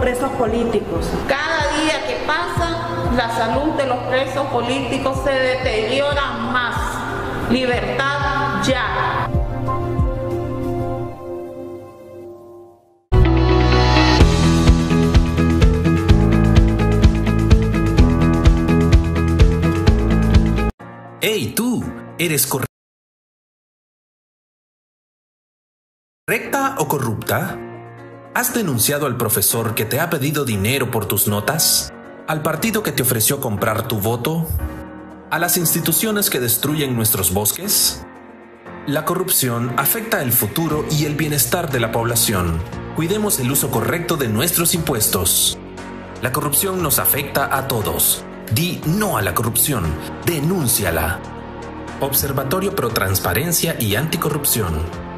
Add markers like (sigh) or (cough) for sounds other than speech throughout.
presos políticos. Cada día que pasa, la salud de los presos políticos se deteriora más. Libertad ya. ¡Hey tú! ¿Eres correcta o corrupta? ¿Has denunciado al profesor que te ha pedido dinero por tus notas? ¿Al partido que te ofreció comprar tu voto? ¿A las instituciones que destruyen nuestros bosques? La corrupción afecta el futuro y el bienestar de la población. Cuidemos el uso correcto de nuestros impuestos. La corrupción nos afecta a todos. Di no a la corrupción. Denúnciala. Observatorio Pro Transparencia y Anticorrupción.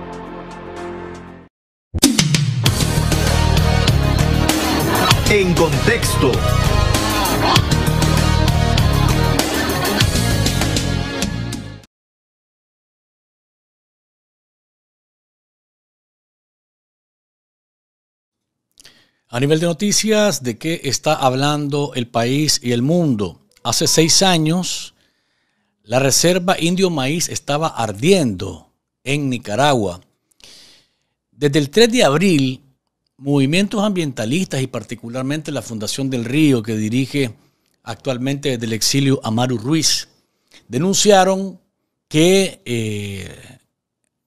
En contexto. A nivel de noticias, ¿de qué está hablando el país y el mundo? Hace seis años, la reserva indio maíz estaba ardiendo en Nicaragua. Desde el 3 de abril, movimientos ambientalistas y particularmente la Fundación del Río que dirige actualmente desde el exilio Amaru Ruiz, denunciaron que eh,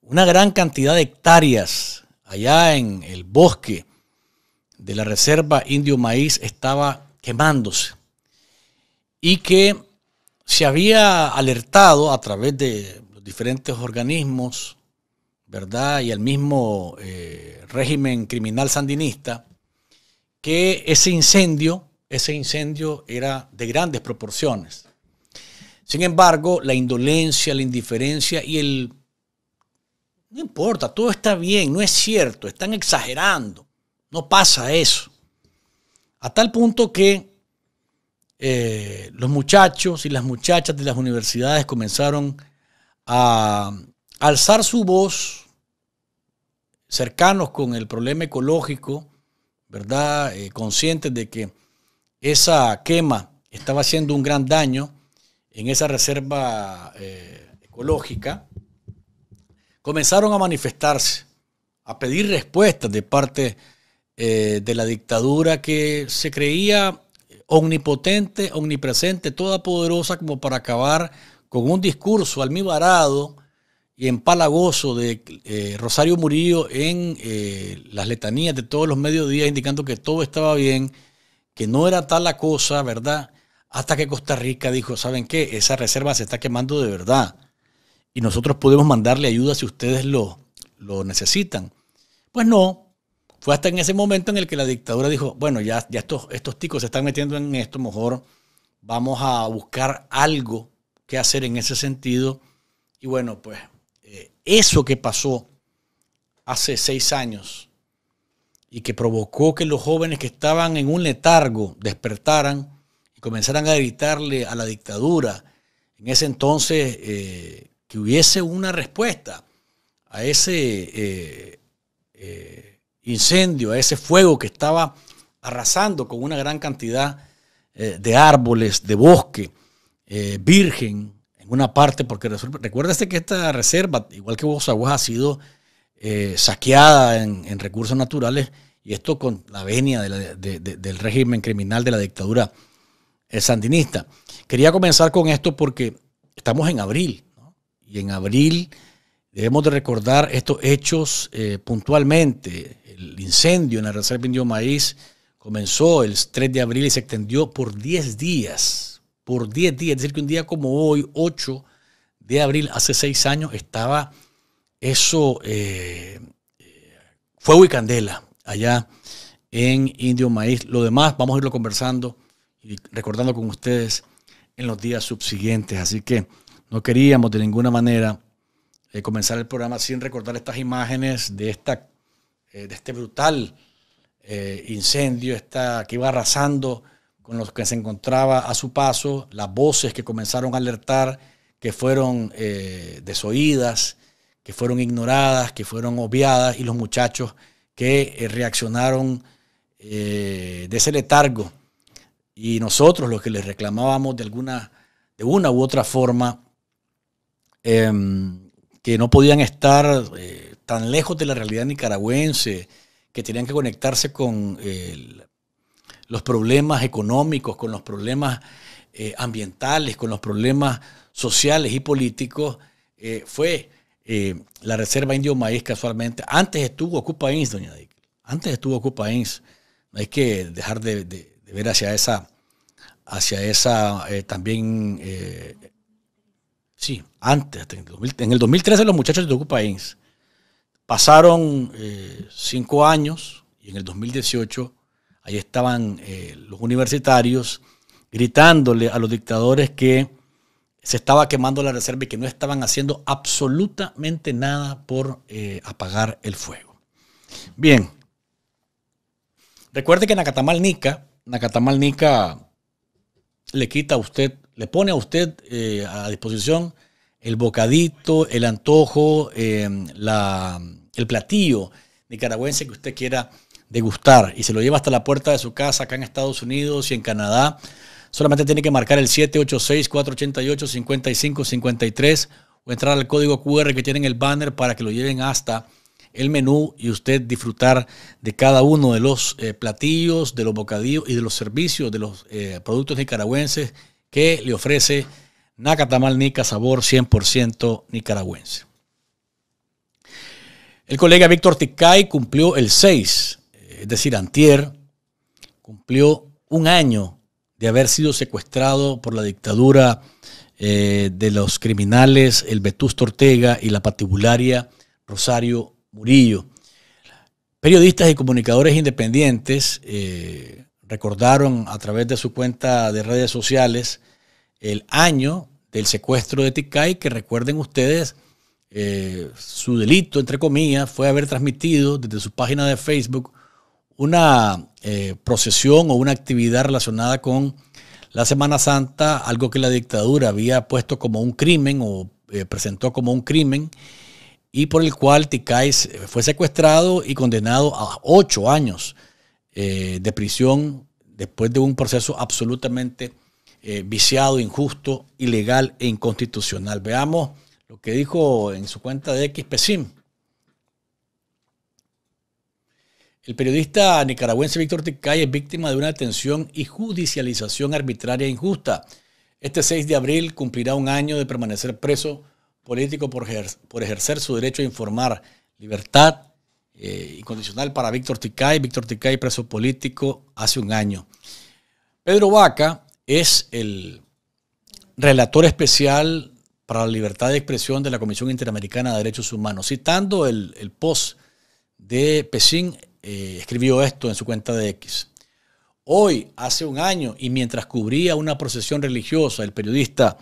una gran cantidad de hectáreas allá en el bosque de la Reserva Indio Maíz estaba quemándose y que se había alertado a través de los diferentes organismos ¿verdad? Y el mismo eh, régimen criminal sandinista, que ese incendio, ese incendio era de grandes proporciones. Sin embargo, la indolencia, la indiferencia y el... No importa, todo está bien, no es cierto, están exagerando, no pasa eso. A tal punto que eh, los muchachos y las muchachas de las universidades comenzaron a alzar su voz cercanos con el problema ecológico, ¿verdad? Eh, conscientes de que esa quema estaba haciendo un gran daño en esa reserva eh, ecológica, comenzaron a manifestarse, a pedir respuestas de parte eh, de la dictadura que se creía omnipotente, omnipresente, todopoderosa como para acabar con un discurso almibarado y Palagoso de eh, Rosario Murillo en eh, las letanías de todos los mediodías, indicando que todo estaba bien, que no era tal la cosa, ¿verdad? Hasta que Costa Rica dijo, ¿saben qué? Esa reserva se está quemando de verdad. Y nosotros podemos mandarle ayuda si ustedes lo, lo necesitan. Pues no. Fue hasta en ese momento en el que la dictadura dijo, bueno, ya, ya estos, estos ticos se están metiendo en esto, mejor vamos a buscar algo que hacer en ese sentido. Y bueno, pues eso que pasó hace seis años y que provocó que los jóvenes que estaban en un letargo despertaran y comenzaran a gritarle a la dictadura, en ese entonces eh, que hubiese una respuesta a ese eh, eh, incendio, a ese fuego que estaba arrasando con una gran cantidad de árboles, de bosque, virgen, una parte, porque recuérdese que esta reserva, igual que Bozaguas, ha sido eh, saqueada en, recursos naturales, y esto con la venia del régimen criminal de la dictadura sandinista. Quería comenzar con esto porque estamos en abril, y en abril debemos de recordar estos hechos eh, puntualmente. El incendio en la reserva Indio Maíz comenzó el 3 de abril y se extendió por 10 días por 10 días. Es decir, que un día como hoy, 8 de abril, hace 6 años, estaba eso, eh, eh, fuego y candela allá en Indio Maíz. Lo demás vamos a irlo conversando y recordando con ustedes en los días subsiguientes. Así que no queríamos de ninguna manera eh, comenzar el programa sin recordar estas imágenes de, esta, de este brutal incendio que iba arrasando con los que se encontraba a su paso, las voces que comenzaron a alertar, que fueron eh, desoídas, que fueron ignoradas, que fueron obviadas, y los muchachos que eh, reaccionaron eh, de ese letargo. Y nosotros los que les reclamábamos de alguna, de una u otra forma, em, que no podían estar tan lejos de la realidad nicaragüense, que tenían que conectarse con el los problemas económicos, con los problemas eh, ambientales, con los problemas sociales y políticos, eh, fue eh, la Reserva Indio Maíz casualmente. Antes estuvo Ocupa Ins, doña Dick. Antes estuvo Ocupa Ins. No hay que dejar de, ver hacia esa, hacia esa también, sí, antes, en el 2013 los muchachos de Ocupa Ins. Pasaron cinco años y en el 2018 Ahí estaban eh, los universitarios gritándole a los dictadores que se estaba quemando la reserva y que no estaban haciendo absolutamente nada por eh, apagar el fuego. Bien, recuerde que Nacatamal Nica, le quita a usted, le pone a usted eh, a disposición el bocadito, el antojo, la, el platillo nicaragüense que usted quiera gustar y se lo lleva hasta la puerta de su casa acá en Estados Unidos y en Canadá, solamente tiene que marcar el 786-488-5553 o entrar al código QR que tiene en el banner para que lo lleven hasta el menú y usted disfrutar de cada uno de los eh, platillos, de los bocadillos y de los servicios de los eh, productos nicaragüenses que le ofrece Nacatamal Nica, sabor 100% nicaragüense. El colega Víctor Ticay cumplió el 6 es decir, Antier, cumplió un año de haber sido secuestrado por la dictadura eh, de los criminales el Vetusto Ortega y la patibularia Rosario Murillo. Periodistas y comunicadores independientes eh, recordaron a través de su cuenta de redes sociales el año del secuestro de Ticay, que recuerden ustedes, eh, su delito, entre comillas, fue haber transmitido desde su página de Facebook una eh, procesión o una actividad relacionada con la Semana Santa, algo que la dictadura había puesto como un crimen o eh, presentó como un crimen, y por el cual Ticais fue secuestrado y condenado a ocho años eh, de prisión después de un proceso absolutamente viciado, injusto, ilegal e inconstitucional. Veamos lo que dijo en su cuenta de X El periodista nicaragüense Víctor Ticay es víctima de una detención y judicialización arbitraria e injusta. Este 6 de abril cumplirá un año de permanecer preso político por ejercer, su derecho a informar. Libertad eh, incondicional para Víctor Ticay. Víctor Ticay preso político hace un año. Pedro Vaca es el relator especial para la libertad de expresión de la Comisión Interamericana de Derechos Humanos. Citando el, el post de Pesín, eh, escribió esto en su cuenta de X. Hoy, hace un año, y mientras cubría una procesión religiosa, el periodista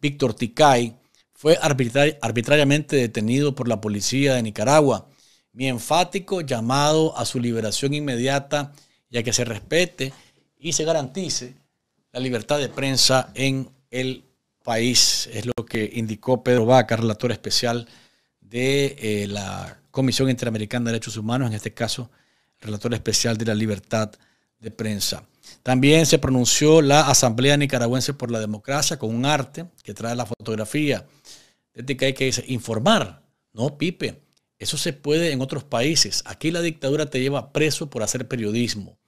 Víctor Ticay fue arbitrariamente detenido por la policía de Nicaragua. Mi enfático llamado a su liberación inmediata ya que se respete y se garantice la libertad de prensa en el país, es lo que indicó Pedro Vaca, relator especial de eh, la Comisión Interamericana de Derechos Humanos, en este caso relator especial de la libertad de prensa. También se pronunció la Asamblea Nicaragüense por la Democracia con un arte que trae la fotografía. de Desde que dice informar, no pipe. Eso se puede en otros países. Aquí la dictadura te lleva preso por hacer periodismo.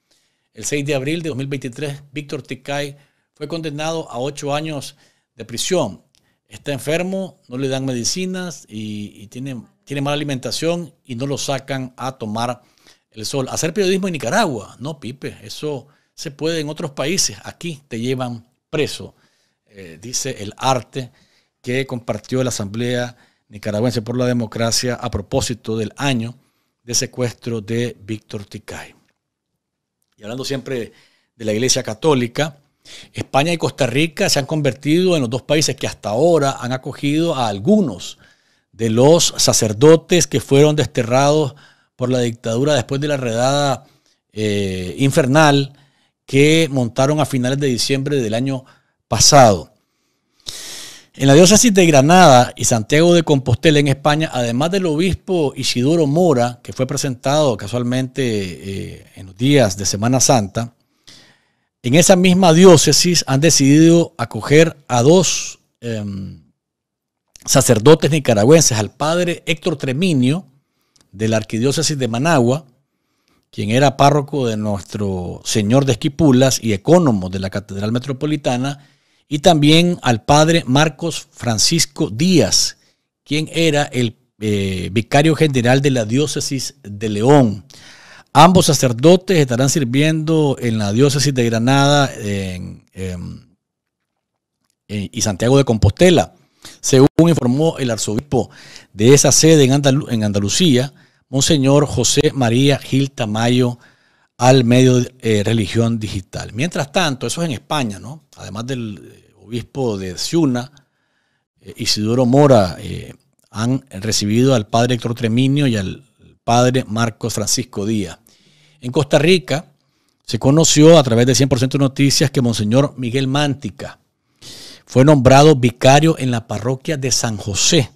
El 6 de abril de 2023, Víctor Ticay fue condenado a ocho años de prisión. Está enfermo, no le dan medicinas y, tiene, tiene mala alimentación y no lo sacan a tomar el Sol. Hacer periodismo en Nicaragua. No, Pipe, eso se puede en otros países. Aquí te llevan preso, eh, dice el arte que compartió la Asamblea Nicaragüense por la Democracia a propósito del año de secuestro de Víctor Ticay. Y hablando siempre de la Iglesia Católica, España y Costa Rica se han convertido en los dos países que hasta ahora han acogido a algunos de los sacerdotes que fueron desterrados por la dictadura después de la redada eh, infernal que montaron a finales de diciembre del año pasado. En la diócesis de Granada y Santiago de Compostela, en España, además del obispo Isidoro Mora, que fue presentado casualmente eh, en los días de Semana Santa, en esa misma diócesis han decidido acoger a dos em, sacerdotes nicaragüenses, al padre Héctor Treminio de la arquidiócesis de Managua, quien era párroco de nuestro Señor de Esquipulas y ecónomo de la Catedral Metropolitana, y también al padre Marcos Francisco Díaz, quien era el eh, vicario general de la diócesis de León. Ambos sacerdotes estarán sirviendo en la diócesis de Granada eh, y Santiago de Compostela. Según informó el arzobispo de esa sede en, Andalucía, Monseñor José María Gil Tamayo, al medio de eh, religión digital. Mientras tanto, eso es en España, ¿no? Además del eh, obispo de Ciuna, eh, Isidoro Mora, han recibido al padre Héctor Treminio y al padre Marcos Francisco Díaz. En Costa Rica se conoció a través de 100% Noticias que Monseñor Miguel Mántica, fue nombrado vicario en la parroquia de San José,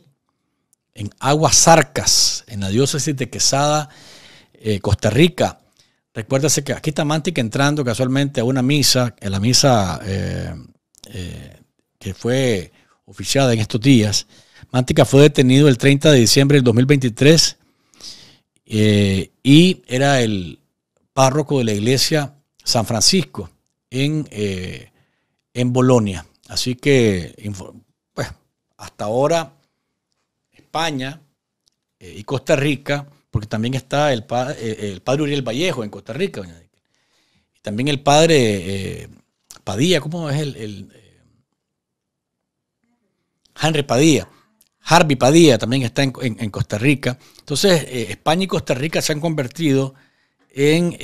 en Aguasarcas, en la diócesis de Quesada, eh, Costa Rica. Recuérdase que aquí está Mántica entrando casualmente a una misa, en la misa eh, eh, que fue oficiada en estos días. Mántica fue detenido el 30 de diciembre del 2023 y era el párroco de la iglesia San Francisco en, en Bolonia. Así que, pues, hasta ahora, España eh, y Costa Rica, porque también está el, eh, el, padre Uriel Vallejo en Costa Rica, y también el padre eh, Padilla, ¿cómo es el? Henry Padilla. Harvey Padilla también está en, Costa Rica. Entonces, España y Costa Rica se han convertido en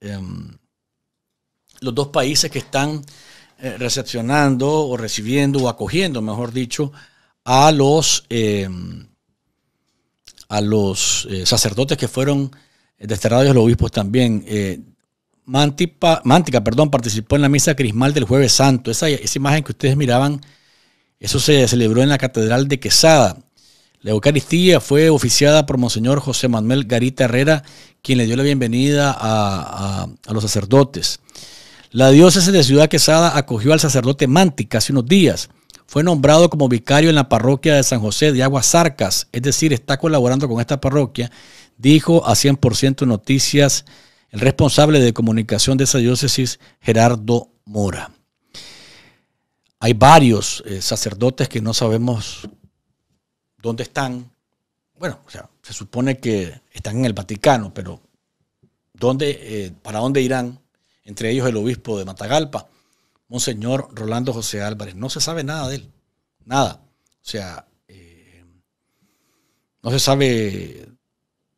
em, los dos países que están eh, recepcionando o recibiendo o acogiendo, mejor dicho, a los, em, a los eh, sacerdotes que fueron desterrados los obispos también. Eh, Mántica perdón, participó en la misa crismal del jueves santo. Esa, imagen que ustedes miraban, eso se celebró en la Catedral de Quesada. La Eucaristía fue oficiada por Monseñor José Manuel Garita Herrera, quien le dio la bienvenida a los sacerdotes. La diócesis de Ciudad Quesada acogió al sacerdote Mántica hace unos días. Fue nombrado como vicario en la parroquia de San José de Aguas es decir, está colaborando con esta parroquia, dijo a 100% Noticias el responsable de comunicación de esa diócesis, Gerardo Mora. Hay varios eh, sacerdotes que no sabemos dónde están. Bueno, se supone que están en el Vaticano, pero eh, ¿para dónde irán? entre ellos el obispo de Matagalpa, Monseñor Rolando José Álvarez. No se sabe nada de él, nada. O sea, eh, no se sabe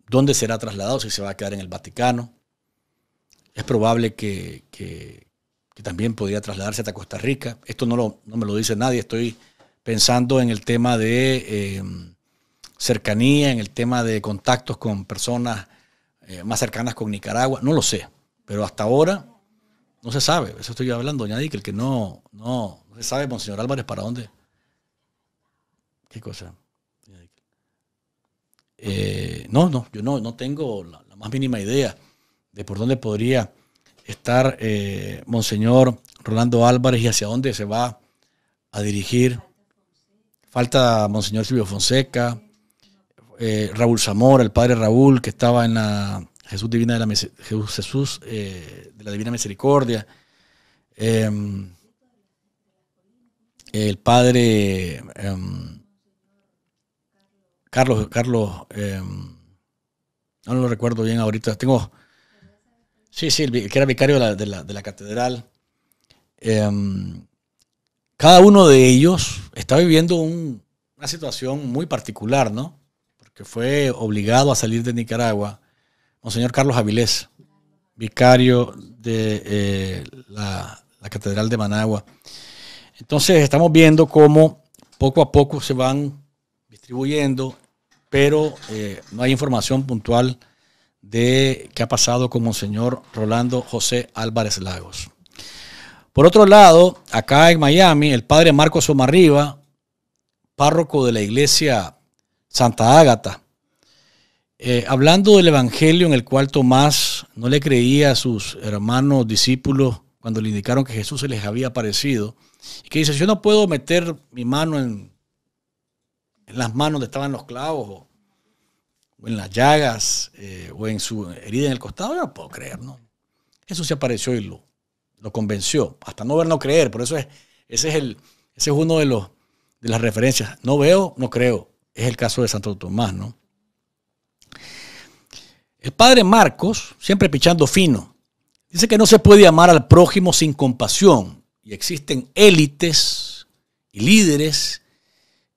dónde será trasladado, si se va a quedar en el Vaticano. Es probable que, también podría trasladarse hasta Costa Rica. Esto no, me lo dice nadie, estoy pensando en el tema de eh, cercanía, en el tema de contactos con personas eh, más cercanas con Nicaragua, no lo sé, pero hasta ahora no se sabe, eso estoy hablando, doña Dick, que no, no, no se sabe, Monseñor Álvarez, para dónde. ¿Qué cosa? Eh, no, no, yo no, no tengo la, más mínima idea de por dónde podría estar eh, Monseñor Rolando Álvarez y hacia dónde se va a dirigir. Falta Monseñor Silvio Fonseca, eh, Raúl Zamora, el padre Raúl, que estaba en la Jesús, Divina de la, eh, de la Divina Misericordia, em, el padre em, Carlos, Carlos, em, no lo recuerdo bien ahorita, tengo, sí, sí, que era vicario de la, catedral. cada uno de ellos está viviendo una situación muy particular, ¿no? Porque fue obligado a salir de Nicaragua Monseñor Carlos Avilés, vicario de eh, la, Catedral de Managua. Entonces estamos viendo cómo poco a poco se van distribuyendo, pero eh, no hay información puntual de qué ha pasado con Monseñor Rolando José Álvarez Lagos. Por otro lado, acá en Miami, el padre Marcos Omarriba, párroco de la iglesia Santa Ágata, eh, hablando del Evangelio en el cual Tomás no le creía a sus hermanos discípulos cuando le indicaron que Jesús se les había aparecido, y que dice, yo no puedo meter mi mano en, en las manos donde estaban los clavos, o, en las llagas, eh, o en su herida en el costado, yo no puedo creer, ¿no? Jesús se apareció y lo, lo convenció, hasta no ver, no creer, por eso es, ese es el, ese es uno de los, de las referencias, no veo, no creo, es el caso de Santo Tomás, ¿no? El padre Marcos, siempre pichando fino, dice que no se puede amar al prójimo sin compasión y existen élites y líderes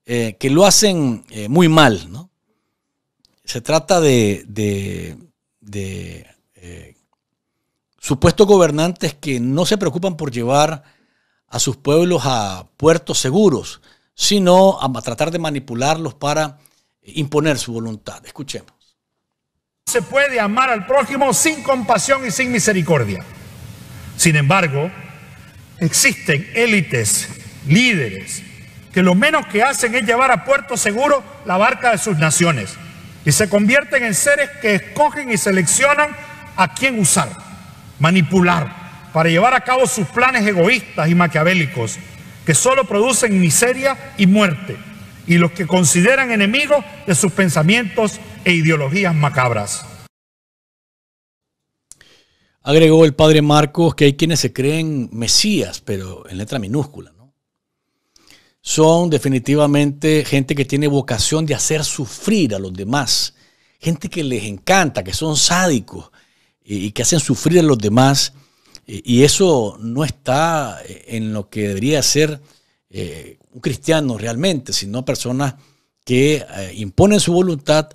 eh, que lo hacen eh, muy mal. ¿no? Se trata de, eh, supuestos gobernantes que no se preocupan por llevar a sus pueblos a puertos seguros, sino a tratar de manipularlos para imponer su voluntad. Escuchemos se puede amar al prójimo sin compasión y sin misericordia. Sin embargo, existen élites, líderes, que lo menos que hacen es llevar a puerto seguro la barca de sus naciones y se convierten en seres que escogen y seleccionan a quién usar, manipular, para llevar a cabo sus planes egoístas y maquiavélicos, que solo producen miseria y muerte, y los que consideran enemigos de sus pensamientos e ideologías macabras. Agregó el padre Marcos que hay quienes se creen mesías, pero en letra minúscula. Son definitivamente gente que tiene vocación de hacer sufrir a los demás, gente que les encanta, que son sádicos y que hacen sufrir a los demás. Y eso no está eh, en lo que debería ser eh, un cristiano realmente, sino personas que eh, imponen su voluntad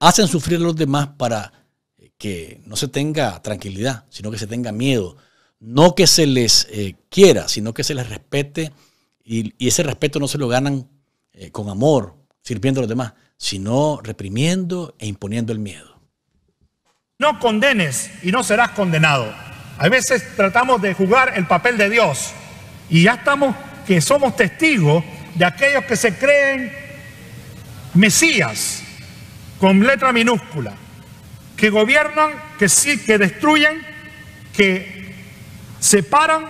hacen sufrir a los demás para eh, que no se tenga tranquilidad, sino que se tenga miedo. No que se les eh, quiera, sino que se les respete y, ese respeto no se lo ganan eh, con amor, sirviendo a los demás, sino reprimiendo e imponiendo el miedo. No condenes y no serás condenado. A veces tratamos de jugar el papel de Dios y ya estamos que somos testigos de aquellos que se creen Mesías, con letra minúscula, que gobiernan, que sí, que destruyen, que separan,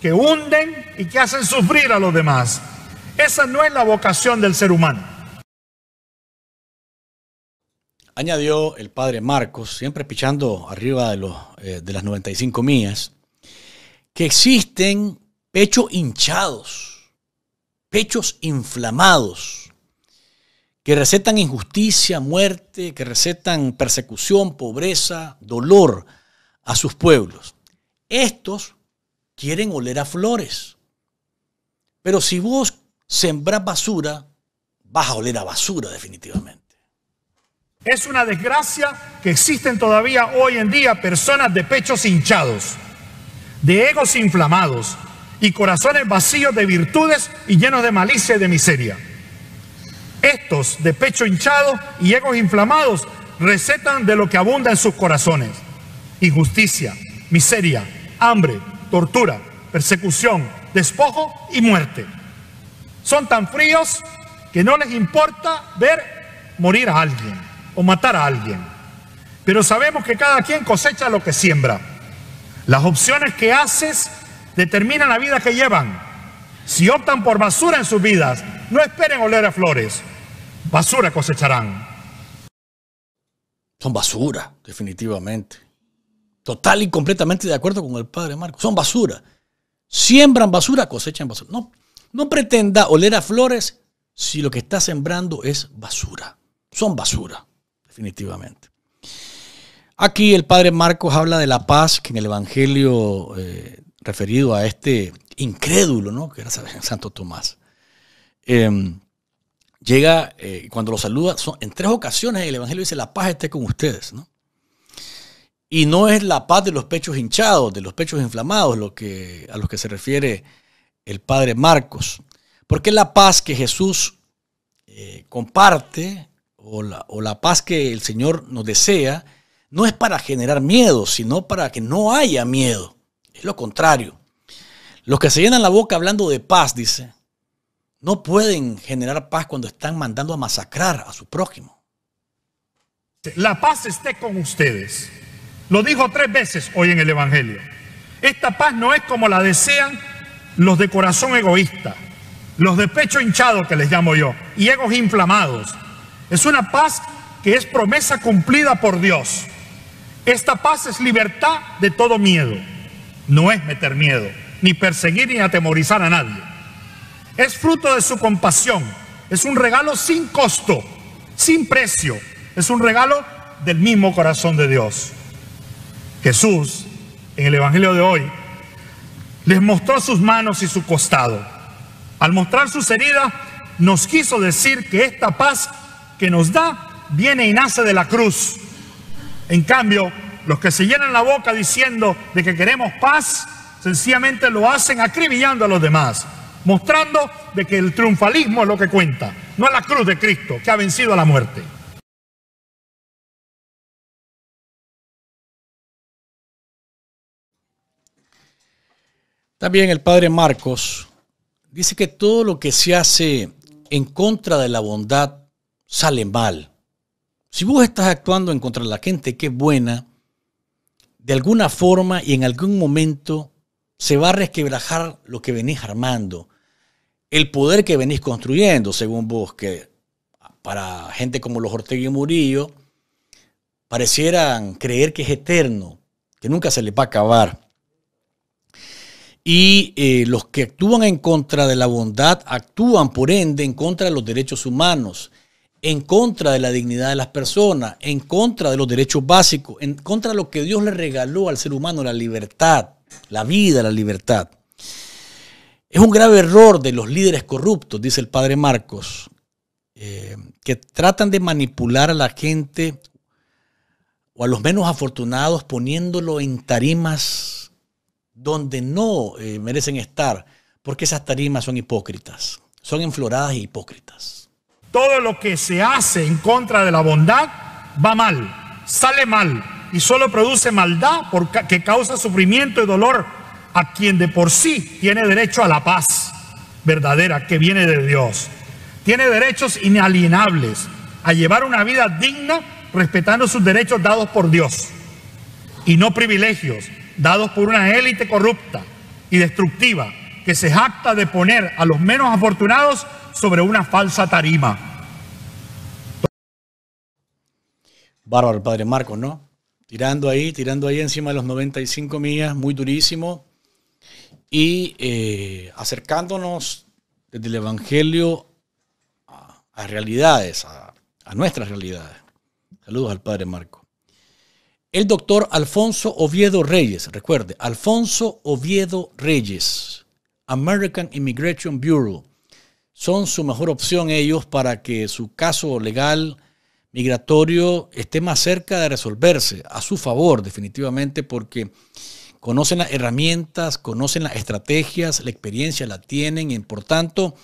que hunden y que hacen sufrir a los demás. Esa no es la vocación del ser humano. Añadió el padre Marcos, siempre pichando arriba de, los, eh, de las 95 millas, que existen pechos hinchados, pechos inflamados que recetan injusticia, muerte, que recetan persecución, pobreza, dolor a sus pueblos. Estos quieren oler a flores. Pero si vos sembrás basura, vas a oler a basura definitivamente. Es una desgracia que existen todavía hoy en día personas de pechos hinchados, de egos inflamados y corazones vacíos de virtudes y llenos de malicia y de miseria. Estos de pecho hinchado y egos inflamados recetan de lo que abunda en sus corazones. Injusticia, miseria, hambre, tortura, persecución, despojo y muerte. Son tan fríos que no les importa ver morir a alguien o matar a alguien. Pero sabemos que cada quien cosecha lo que siembra. Las opciones que haces determinan la vida que llevan. Si optan por basura en sus vidas, no esperen oler a flores. Basura cosecharán. Son basura, definitivamente. Total y completamente de acuerdo con el padre Marco. Son basura. Siembran basura, cosechan basura. No, no pretenda oler a flores si lo que está sembrando es basura. Son basura, definitivamente. Aquí el padre Marcos habla de la paz que en el Evangelio eh, referido a este incrédulo, ¿no? Que era Santo Tomás. Em, llega, eh, cuando lo saluda, son, en tres ocasiones el Evangelio dice, la paz esté con ustedes, Y no es la paz de los pechos hinchados, de los pechos inflamados, lo que, a los que se refiere el padre Marcos. Porque la paz que Jesús eh, comparte o la, o la paz que el Señor nos desea, no es para generar miedo, sino para que no haya miedo. Es lo contrario. Los que se llenan la boca hablando de paz, dice, no pueden generar paz cuando están mandando a masacrar a su prójimo. La paz esté con ustedes. Lo dijo tres veces hoy en el Evangelio. Esta paz no es como la desean los de corazón egoísta, los de pecho hinchado que les llamo yo, y egos inflamados. Es una paz que es promesa cumplida por Dios. Esta paz es libertad de todo miedo. No es meter miedo, ni perseguir ni atemorizar a nadie. Es fruto de su compasión. Es un regalo sin costo, sin precio. Es un regalo del mismo corazón de Dios. Jesús, en el Evangelio de hoy, les mostró sus manos y su costado. Al mostrar sus heridas, nos quiso decir que esta paz que nos da viene y nace de la cruz. En cambio, los que se llenan la boca diciendo de que queremos paz, sencillamente lo hacen acribillando a los demás, mostrando de que el triunfalismo es lo que cuenta, no es la cruz de Cristo que ha vencido a la muerte. También el padre Marcos dice que todo lo que se hace en contra de la bondad sale mal. Si vos estás actuando en contra de la gente que es buena, de alguna forma y en algún momento se va a resquebrajar lo que venís armando el poder que venís construyendo, según vos, que para gente como los Ortega y Murillo, parecieran creer que es eterno, que nunca se les va a acabar. Y eh, los que actúan en contra de la bondad actúan, por ende, en contra de los derechos humanos, en contra de la dignidad de las personas, en contra de los derechos básicos, en contra de lo que Dios le regaló al ser humano, la libertad, la vida, la libertad. Es un grave error de los líderes corruptos, dice el padre Marcos, eh, que tratan de manipular a la gente o a los menos afortunados poniéndolo en tarimas donde no eh, merecen estar, porque esas tarimas son hipócritas, son enfloradas y e hipócritas. Todo lo que se hace en contra de la bondad va mal, sale mal y solo produce maldad porque, que causa sufrimiento y dolor a quien de por sí tiene derecho a la paz verdadera que viene de Dios. Tiene derechos inalienables a llevar una vida digna respetando sus derechos dados por Dios y no privilegios dados por una élite corrupta y destructiva que se jacta de poner a los menos afortunados sobre una falsa tarima. Bárbaro el padre Marcos, ¿no? Tirando ahí, tirando ahí encima de los 95 millas, muy durísimo, y eh, acercándonos desde el Evangelio a, realidades, a, nuestras realidades. Saludos al Padre Marco. El doctor Alfonso Oviedo Reyes, recuerde, Alfonso Oviedo Reyes, American Immigration Bureau, son su mejor opción ellos para que su caso legal migratorio esté más cerca de resolverse, a su favor definitivamente, porque conocen las herramientas, conocen las estrategias, la experiencia la tienen y por tanto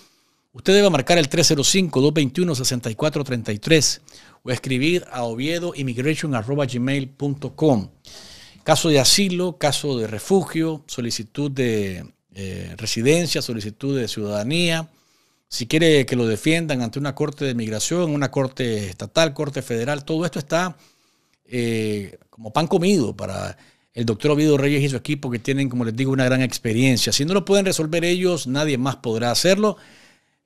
usted debe marcar el 305-221-6433 o escribir a gmail.com Caso de asilo, caso de refugio, solicitud de eh, residencia, solicitud de ciudadanía. Si quiere que lo defiendan ante una corte de migración, una corte estatal, corte federal, todo esto está eh, como pan comido para el doctor Oviedo Reyes y su equipo que tienen, como les digo, una gran experiencia. Si no lo pueden resolver ellos, nadie más podrá hacerlo.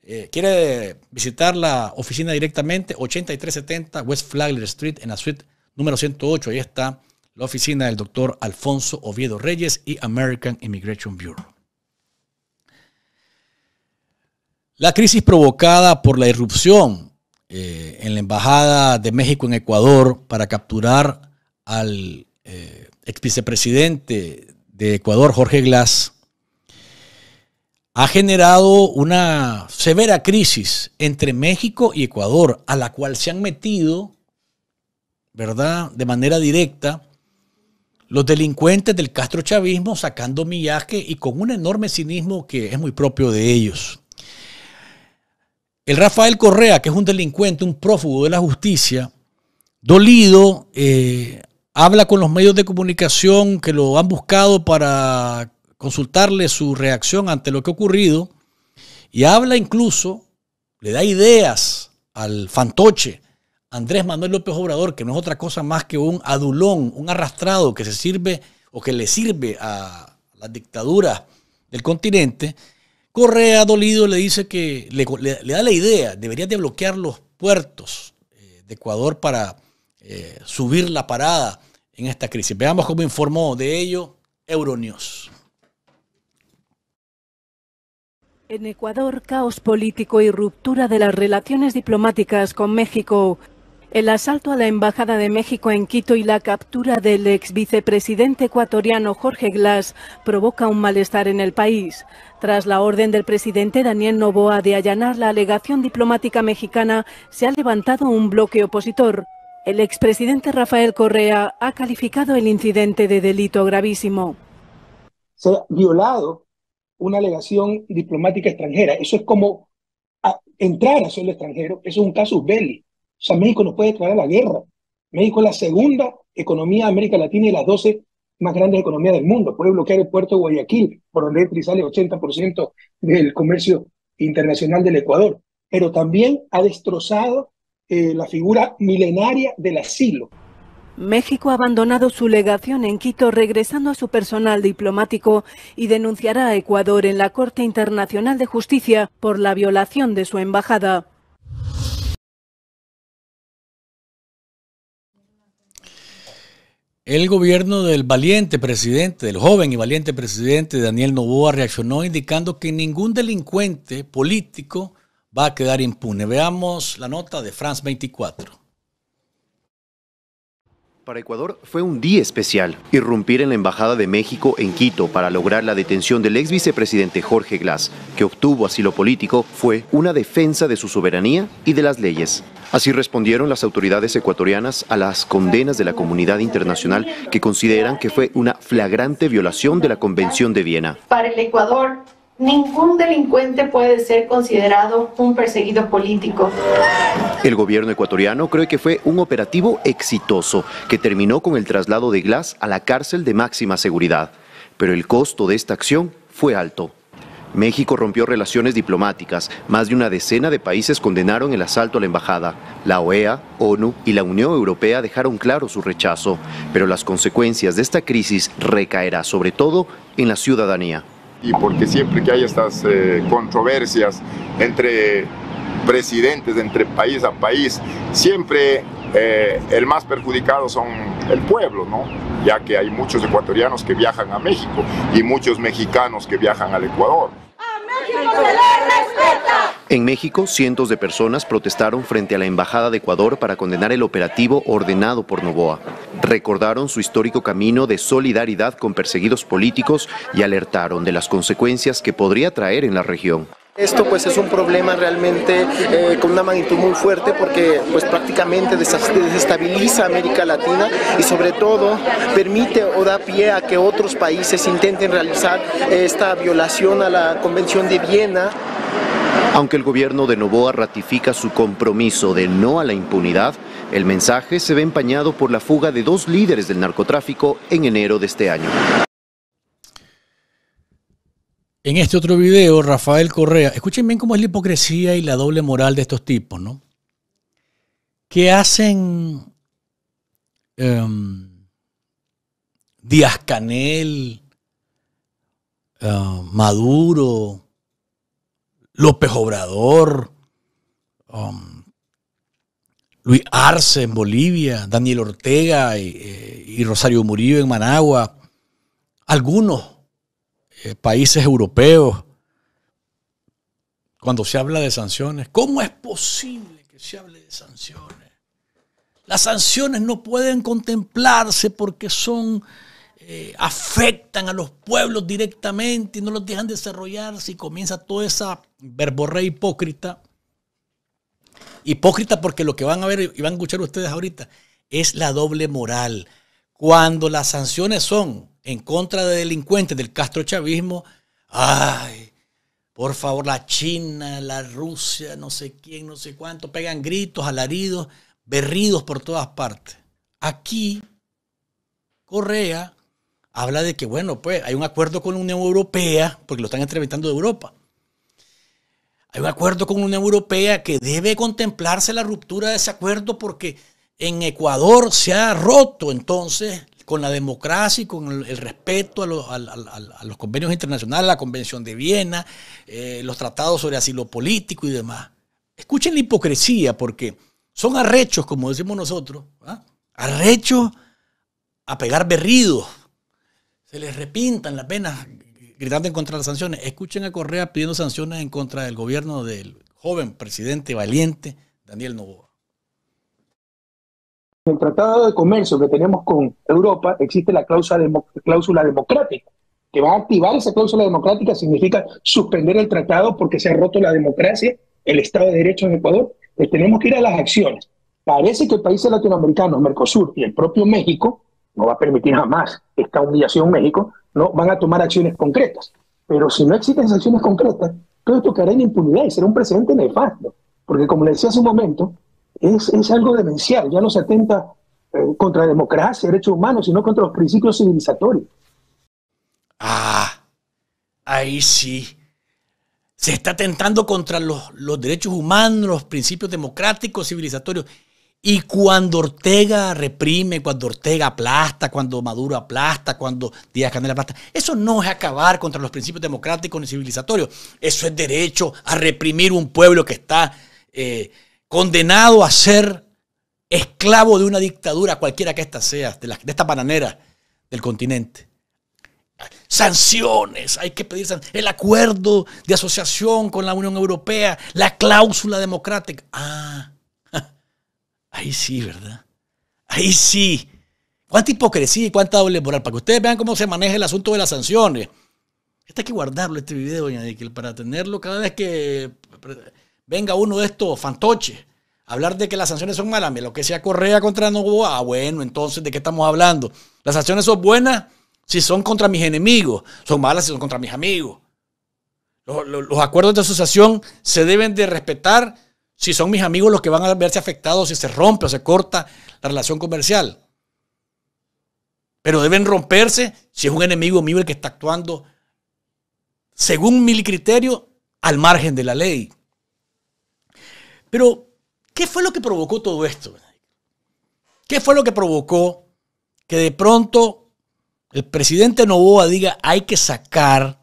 Eh, ¿Quiere visitar la oficina directamente? 8370 West Flagler Street en la suite número 108. Ahí está la oficina del doctor Alfonso Oviedo Reyes y American Immigration Bureau. La crisis provocada por la irrupción eh, en la Embajada de México en Ecuador para capturar al eh, ex vicepresidente de Ecuador, Jorge Glass, ha generado una severa crisis entre México y Ecuador, a la cual se han metido, ¿verdad?, de manera directa, los delincuentes del Castro Chavismo, sacando millaje y con un enorme cinismo que es muy propio de ellos. El Rafael Correa, que es un delincuente, un prófugo de la justicia, dolido, eh, habla con los medios de comunicación que lo han buscado para consultarle su reacción ante lo que ha ocurrido y habla incluso, le da ideas al fantoche Andrés Manuel López Obrador, que no es otra cosa más que un adulón, un arrastrado que se sirve o que le sirve a la dictadura del continente, Correa dolido le dice que le, da la idea, debería de bloquear los puertos eh, de Ecuador para eh, subir la parada en esta crisis. Veamos cómo informó de ello Euronews. En Ecuador, caos político y ruptura de las relaciones diplomáticas con México. El asalto a la Embajada de México en Quito y la captura del ex vicepresidente ecuatoriano Jorge Glass provoca un malestar en el país. Tras la orden del presidente Daniel Novoa de allanar la alegación diplomática mexicana, se ha levantado un bloque opositor. El expresidente Rafael Correa ha calificado el incidente de delito gravísimo. Se ha violado una alegación diplomática extranjera. Eso es como ah, entrar a suelo extranjero. Eso es un caso belli. O sea, México nos puede declarar la guerra. México es la segunda economía de América Latina y las 12 más grandes economías del mundo. Puede bloquear el puerto de Guayaquil, por donde entra y sale 80% del comercio internacional del Ecuador. Pero también ha destrozado eh, la figura milenaria del asilo. México ha abandonado su legación en Quito regresando a su personal diplomático y denunciará a Ecuador en la Corte Internacional de Justicia por la violación de su embajada. El gobierno del valiente presidente, del joven y valiente presidente Daniel Novoa reaccionó indicando que ningún delincuente político va a quedar impune. Veamos la nota de France 24. Para Ecuador fue un día especial. Irrumpir en la Embajada de México en Quito para lograr la detención del ex vicepresidente Jorge Glass, que obtuvo asilo político, fue una defensa de su soberanía y de las leyes. Así respondieron las autoridades ecuatorianas a las condenas de la comunidad internacional que consideran que fue una flagrante violación de la Convención de Viena. Para el Ecuador, Ningún delincuente puede ser considerado un perseguido político. El gobierno ecuatoriano cree que fue un operativo exitoso que terminó con el traslado de Glass a la cárcel de máxima seguridad. Pero el costo de esta acción fue alto. México rompió relaciones diplomáticas. Más de una decena de países condenaron el asalto a la embajada. La OEA, ONU y la Unión Europea dejaron claro su rechazo. Pero las consecuencias de esta crisis recaerá sobre todo en la ciudadanía y porque siempre que hay estas eh, controversias entre presidentes, entre país a país, siempre eh, el más perjudicado son el pueblo, ¿no? ya que hay muchos ecuatorianos que viajan a México y muchos mexicanos que viajan al Ecuador. ¡A México se le respeta! En México, cientos de personas protestaron frente a la Embajada de Ecuador para condenar el operativo ordenado por Novoa. Recordaron su histórico camino de solidaridad con perseguidos políticos y alertaron de las consecuencias que podría traer en la región. Esto pues es un problema realmente eh, con una magnitud muy fuerte porque pues prácticamente desestabiliza América Latina y sobre todo permite o da pie a que otros países intenten realizar esta violación a la Convención de Viena aunque el gobierno de Novoa ratifica su compromiso de no a la impunidad, el mensaje se ve empañado por la fuga de dos líderes del narcotráfico en enero de este año. En este otro video, Rafael Correa, escuchen bien cómo es la hipocresía y la doble moral de estos tipos, ¿no? ¿Qué hacen em, Díaz Canel, eh, Maduro, López Obrador, um, Luis Arce en Bolivia, Daniel Ortega eh, eh, y, Rosario Murillo en Managua, algunos eh, países europeos, cuando se habla de sanciones, ¿cómo es posible que se hable de sanciones? Las sanciones no pueden contemplarse porque son eh, afectan a los pueblos directamente y no los dejan desarrollarse y comienza toda esa verborrea hipócrita. Hipócrita porque lo que van a ver y van a escuchar ustedes ahorita es la doble moral. Cuando las sanciones son en contra de delincuentes del castrochavismo, ay, por favor, la China, la Rusia, no sé quién, no sé cuánto, pegan gritos, alaridos, berridos por todas partes. Aquí, Correa habla de que, bueno, pues hay un acuerdo con la Unión Europea, porque lo están entrevistando de Europa. Hay un acuerdo con la Unión Europea que debe contemplarse la ruptura de ese acuerdo porque en Ecuador se ha roto entonces con la democracia y con el, respeto a, los convenios internacionales, la Convención de Viena, eh, los tratados sobre asilo político y demás. Escuchen la hipocresía porque son arrechos, como decimos nosotros, ¿ah? arrechos a pegar berridos se les repintan las penas gritando en contra de las sanciones. Escuchen a Correa pidiendo sanciones en contra del gobierno del joven presidente valiente Daniel Novoa. En el tratado de comercio que tenemos con Europa existe la cláusula, democrática. Que va a activar esa cláusula democrática significa suspender el tratado porque se ha roto la democracia, el Estado de Derecho en Ecuador. Pues tenemos que ir a las acciones. Parece que países latinoamericanos, Mercosur y el propio México, no va a permitir jamás esta humillación en México, no van a tomar acciones concretas. Pero si no existen acciones concretas, todo esto quedará en impunidad y será un precedente nefasto. Porque como le decía hace un momento, es, algo demencial, ya no se atenta eh, contra la democracia, derechos humanos, sino contra los principios civilizatorios. Ah, ahí sí. Se está atentando contra los, los derechos humanos, los principios democráticos, civilizatorios. Y cuando Ortega reprime, cuando Ortega aplasta, cuando Maduro aplasta, cuando Díaz Canel aplasta, eso no es acabar contra los principios democráticos ni civilizatorios. Eso es derecho a reprimir un pueblo que está eh, condenado a ser esclavo de una dictadura, cualquiera que ésta sea, de, esta bananera del continente. Sanciones, hay que pedir sanciones. el acuerdo de asociación con la Unión Europea, la cláusula democrática. Ah Ahí sí, ¿verdad? Ahí sí. Cuánta hipocresía y cuánta doble moral. Para que ustedes vean cómo se maneja el asunto de las sanciones. Está hay que guardarlo este video, doña que para tenerlo cada vez que venga uno de estos fantoches. Hablar de que las sanciones son malas, lo que sea Correa contra Novoa, ah, bueno, entonces, ¿de qué estamos hablando? Las sanciones son buenas si son contra mis enemigos, son malas si son contra mis amigos. los acuerdos de asociación se deben de respetar si son mis amigos los que van a verse afectados si se rompe o se corta la relación comercial. Pero deben romperse si es un enemigo mío el que está actuando según mil criterio al margen de la ley. Pero, ¿qué fue lo que provocó todo esto? ¿Qué fue lo que provocó que de pronto el presidente Novoa diga hay que sacar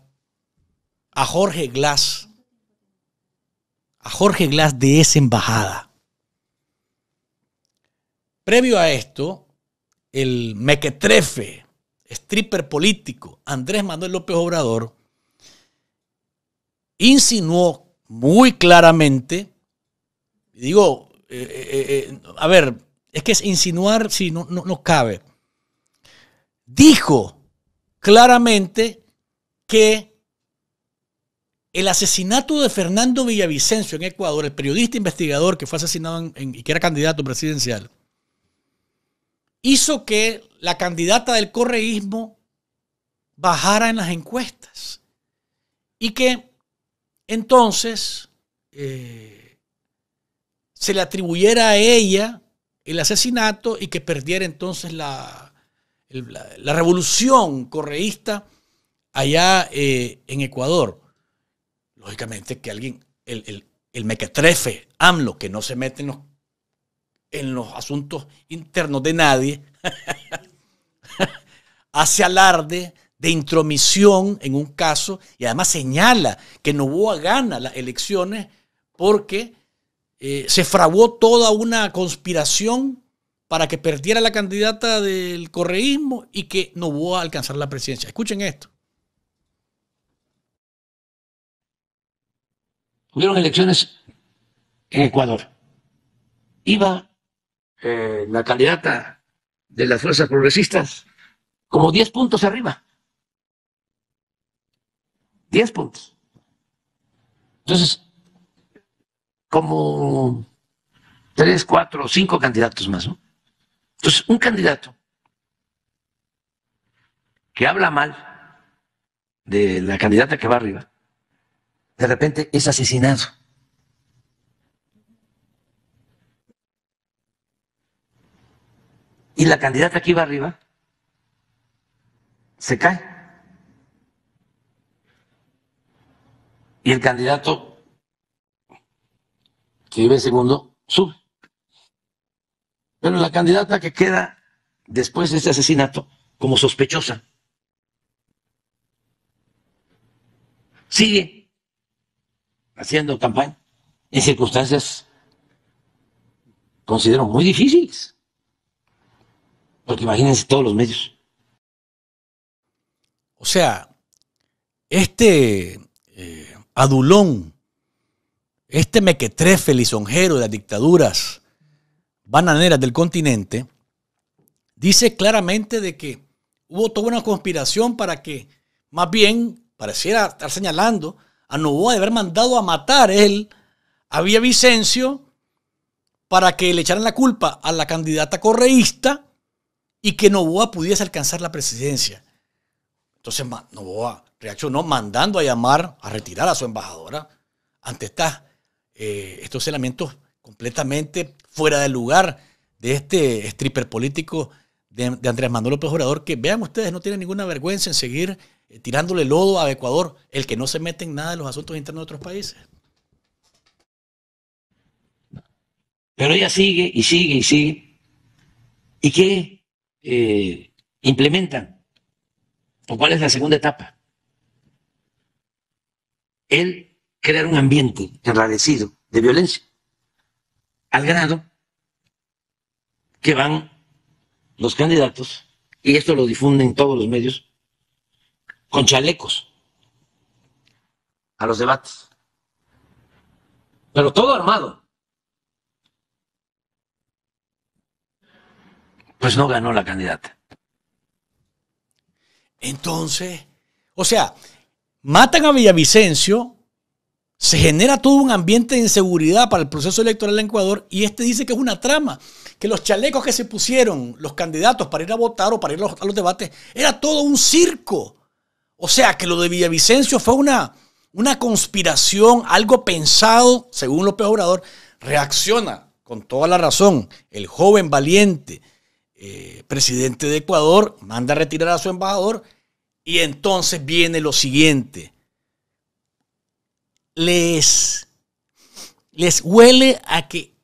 a Jorge Glass a Jorge Glass de esa embajada. Previo a esto, el mequetrefe, stripper político, Andrés Manuel López Obrador, insinuó muy claramente, digo, eh, eh, eh, a ver, es que es insinuar si sí, no, no cabe. Dijo claramente que el asesinato de Fernando Villavicencio en Ecuador, el periodista investigador que fue asesinado y que era candidato presidencial, hizo que la candidata del correísmo bajara en las encuestas y que entonces eh, se le atribuyera a ella el asesinato y que perdiera entonces la, la, revolución correísta allá eh, en Ecuador lógicamente que alguien, el, el, el mequetrefe, AMLO, que no se mete en los, asuntos internos de nadie, (laughs) hace alarde de intromisión en un caso y además señala que Novoa gana las elecciones porque eh, se fraguó toda una conspiración para que perdiera la candidata del correísmo y que a alcanzar la presidencia. Escuchen esto. Hubieron elecciones en Ecuador. Iba eh, la candidata de las fuerzas progresistas como 10 puntos arriba. 10 puntos. Entonces, como tres, cuatro, cinco candidatos más. Entonces, un candidato que habla mal de la candidata que va arriba, de repente es asesinado. Y la candidata que iba arriba se cae. Y el candidato que iba en segundo sube. Pero la candidata que queda después de este asesinato como sospechosa sigue haciendo campaña en circunstancias considero muy difíciles. Porque imagínense todos los medios. O sea, este eh, adulón, este mequetrefe lisonjero de las dictaduras bananeras del continente, dice claramente de que hubo toda una conspiración para que, más bien, pareciera estar señalando a Novoa de haber mandado a matar él a Vicencio para que le echaran la culpa a la candidata correísta y que Novoa pudiese alcanzar la presidencia. Entonces Novoa reaccionó mandando a llamar a retirar a su embajadora ante estas, eh, estos elementos completamente fuera de lugar de este stripper político de, Andrés Manuel López Obrador, que vean ustedes, no tienen ninguna vergüenza en seguir eh, tirándole lodo a Ecuador, el que no se mete en nada en los asuntos internos de otros países. Pero ella sigue y sigue y sigue. ¿Y qué eh, implementan? ¿O cuál es la segunda etapa? El crear un ambiente enrarecido de violencia, al grado que van los candidatos, y esto lo difunden todos los medios, con chalecos a los debates. Pero todo armado. Pues no ganó la candidata. Entonces, o sea, matan a Villavicencio, se genera todo un ambiente de inseguridad para el proceso electoral en Ecuador y este dice que es una trama, que los chalecos que se pusieron los candidatos para ir a votar o para ir a los, debates era todo un circo o sea que lo de Villavicencio fue una, una conspiración, algo pensado, según López Obrador, reacciona con toda la razón. El joven valiente eh, presidente de Ecuador manda a retirar a su embajador y entonces viene lo siguiente. Les, les huele a que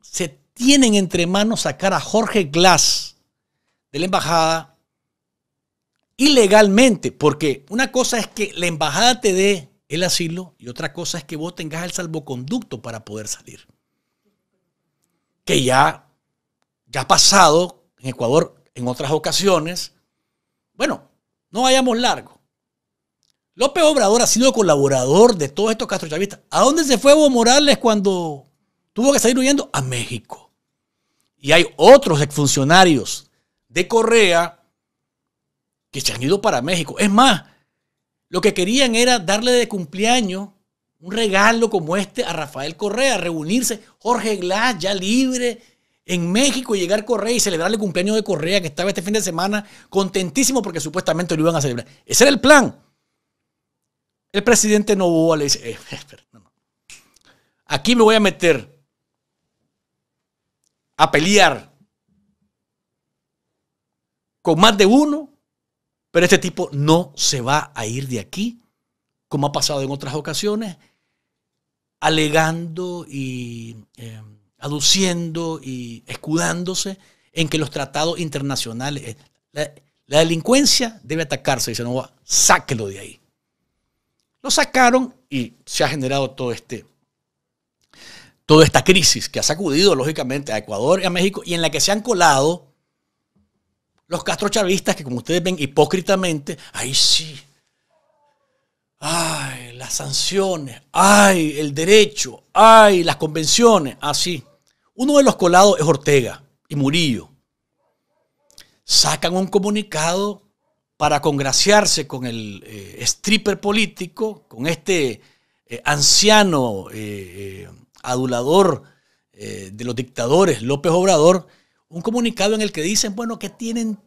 se tienen entre manos sacar a Jorge Glass de la embajada ilegalmente, porque una cosa es que la embajada te dé el asilo y otra cosa es que vos tengas el salvoconducto para poder salir. Que ya, ya ha pasado en Ecuador en otras ocasiones. Bueno, no vayamos largo. López Obrador ha sido colaborador de todos estos castrochavistas. ¿A dónde se fue Evo Morales cuando tuvo que salir huyendo? A México. Y hay otros exfuncionarios de Correa que se han ido para México. Es más, lo que querían era darle de cumpleaños un regalo como este a Rafael Correa, reunirse Jorge Glass ya libre en México, y llegar Correa y celebrarle el cumpleaños de Correa que estaba este fin de semana contentísimo porque supuestamente lo iban a celebrar. Ese era el plan. El presidente Novoa le dice, eh, (laughs) no. aquí me voy a meter a pelear con más de uno pero este tipo no se va a ir de aquí, como ha pasado en otras ocasiones, alegando y em, aduciendo y escudándose en que los tratados internacionales, eh, la, delincuencia debe atacarse, dice no, sáquelo de ahí. Lo sacaron y se ha generado todo este, toda esta crisis que ha sacudido lógicamente a Ecuador y a México y en la que se han colado los castrochavistas que como ustedes ven hipócritamente, ahí sí. Ay, las sanciones, ay, el derecho, ay, las convenciones, así. Uno de los colados es Ortega y Murillo. Sacan un comunicado para congraciarse con el eh, stripper político, con este eh, anciano eh, adulador de los dictadores, López Obrador, un comunicado en el que dicen, bueno, que tienen,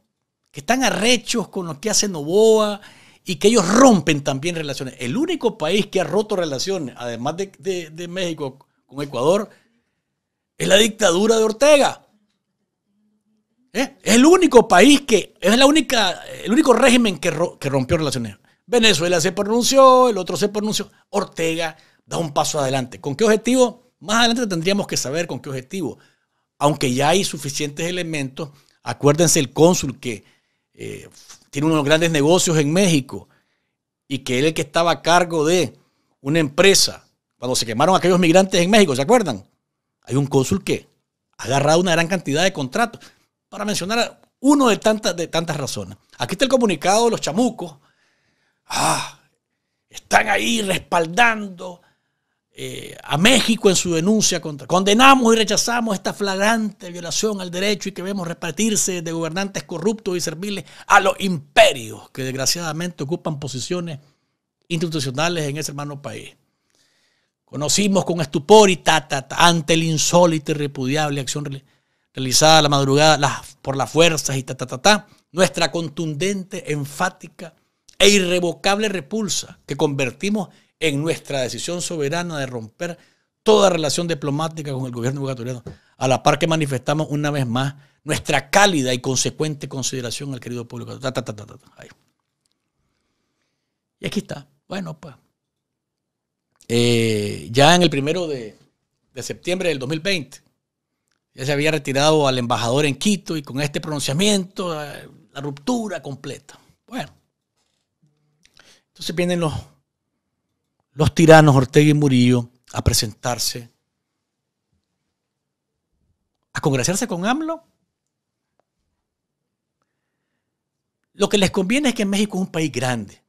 que están arrechos con lo que hace Novoa y que ellos rompen también relaciones. El único país que ha roto relaciones, además de, México con Ecuador, es la dictadura de Ortega. ¿Eh? Es el único país que, es la única, el único régimen que, que rompió relaciones. Venezuela se pronunció, el otro se pronunció. Ortega da un paso adelante. ¿Con qué objetivo? Más adelante tendríamos que saber con qué objetivo aunque ya hay suficientes elementos. Acuérdense el cónsul que eh, tiene unos grandes negocios en México y que él el que estaba a cargo de una empresa cuando se quemaron aquellos migrantes en México, ¿se acuerdan? Hay un cónsul que ha agarrado una gran cantidad de contratos. Para mencionar uno de tantas, de tantas razones. Aquí está el comunicado de los chamucos. Ah, están ahí respaldando eh, a México en su denuncia contra. Condenamos y rechazamos esta flagrante violación al derecho y que vemos repartirse de gobernantes corruptos y serviles a los imperios que desgraciadamente ocupan posiciones institucionales en ese hermano país. Conocimos con estupor y tatata ta, ante el insólito y repudiable acción realizada a la madrugada por las fuerzas y ta, ta, ta, ta, nuestra contundente, enfática e irrevocable repulsa que convertimos en en nuestra decisión soberana de romper toda relación diplomática con el gobierno ecuatoriano, a la par que manifestamos una vez más nuestra cálida y consecuente consideración al querido pueblo ecuatoriano. Y aquí está. Bueno, pues. Eh, ya en el primero de, septiembre del 2020, ya se había retirado al embajador en Quito y con este pronunciamiento, eh, la ruptura completa. Bueno, entonces vienen los los tiranos Ortega y Murillo a presentarse, a congraciarse con AMLO. Lo que les conviene es que México es un país grande,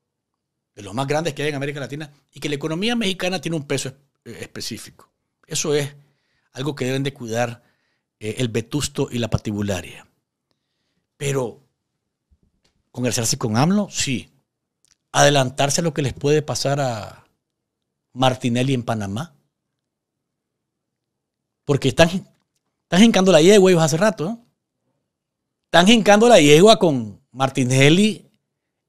de los más grandes que hay en América Latina, y que la economía mexicana tiene un peso eh, específico. Eso es algo que deben de cuidar eh, el vetusto y la patibularia. Pero congraciarse con AMLO, sí. Adelantarse a lo que les puede pasar a, Martinelli en Panamá. Porque están, están la yegua ellos hace rato. Están hincando la yegua con Martinelli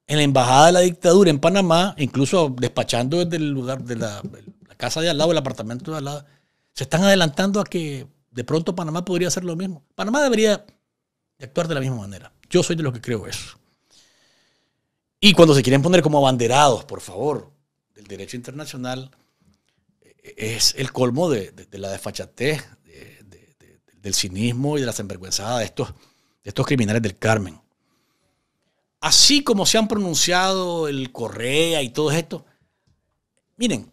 en la embajada de la dictadura en Panamá, incluso despachando desde el lugar de la, la casa de al lado, el apartamento de al lado. Se están adelantando a que de pronto Panamá podría hacer lo mismo. Panamá debería actuar de la misma manera. Yo soy de los que creo eso. Y cuando se quieren poner como abanderados, por favor, del derecho internacional eh, es el colmo de, la desfachatez, del cinismo y de las envergüenzadas, de estos, de estos criminales del Carmen. Así como se han pronunciado el Correa y todo esto, miren,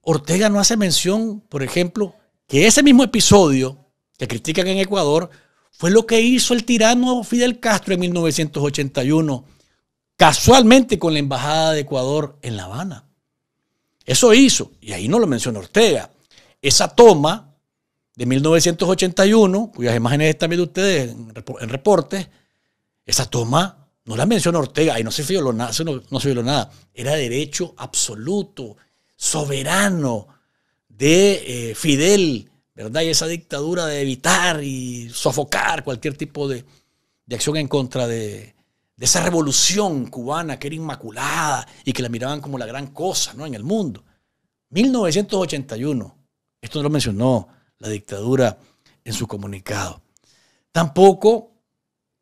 Ortega no hace mención, por ejemplo, que ese mismo episodio que critican en Ecuador fue lo que hizo el tirano Fidel Castro en 1981, casualmente con la Embajada de Ecuador en La Habana. Eso hizo, y ahí no lo menciona Ortega. Esa toma de 1981, cuyas imágenes están viendo ustedes en, reportes, esa toma no la menciona Ortega, ahí no se violó nada, no, nada. Era derecho absoluto, soberano de eh, Fidel, ¿verdad? Y esa dictadura de evitar y sofocar cualquier tipo de acción en contra de, de esa revolución cubana que era inmaculada y que la miraban como la gran cosa ¿no? en el mundo. 1981, esto no lo mencionó la dictadura en su comunicado. Tampoco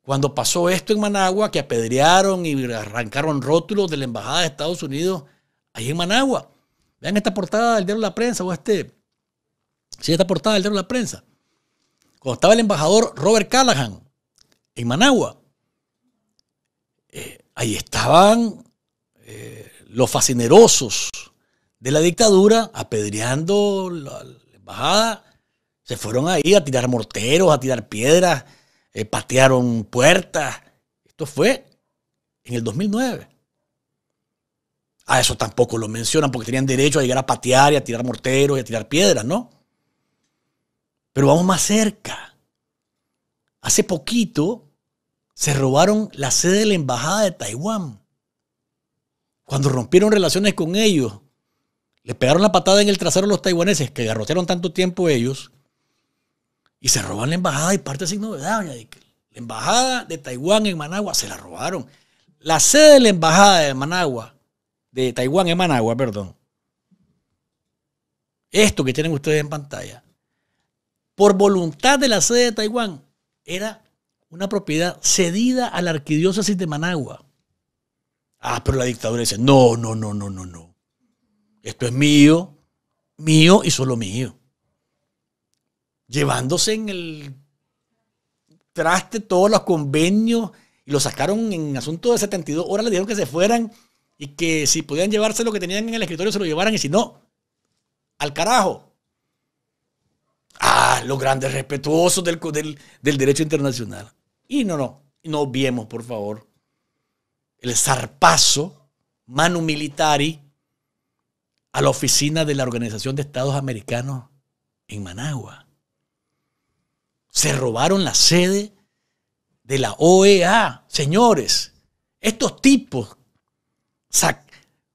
cuando pasó esto en Managua, que apedrearon y arrancaron rótulos de la Embajada de Estados Unidos ahí en Managua. Vean esta portada del diario La Prensa o este... Sí, esta portada del diario La Prensa. Cuando estaba el embajador Robert Callahan en Managua, ahí estaban eh, los fascinerosos de la dictadura apedreando la, embajada. Se fueron ahí a tirar morteros, a tirar piedras, eh, patearon puertas. Esto fue en el 2009. A eso tampoco lo mencionan porque tenían derecho a llegar a patear y a tirar morteros y a tirar piedras, ¿no? Pero vamos más cerca. Hace poquito se robaron la sede de la Embajada de Taiwán. Cuando rompieron relaciones con ellos, le pegaron la patada en el trasero a los taiwaneses, que garrotearon tanto tiempo ellos, y se robaron la embajada y parte sin novedad, La embajada de Taiwán en Managua se la robaron. La sede de la embajada de Managua, de Taiwán en Managua, perdón. Esto que tienen ustedes en pantalla, por voluntad de la sede de Taiwán, era una propiedad cedida a la arquidiócesis de Managua. Ah, pero la dictadura dice, no, no, no, no, no, no. Esto es mío, mío y solo mío. Llevándose en el traste todos los convenios y lo sacaron en asunto de 72 horas, le dijeron que se fueran y que si podían llevarse lo que tenían en el escritorio se lo llevaran y si no, al carajo. Ah, los grandes respetuosos del, del, del derecho internacional. Y no, no, no viemos, por favor, el zarpazo manu militari a la oficina de la Organización de Estados Americanos en Managua. Se robaron la sede de la OEA, señores. Estos tipos,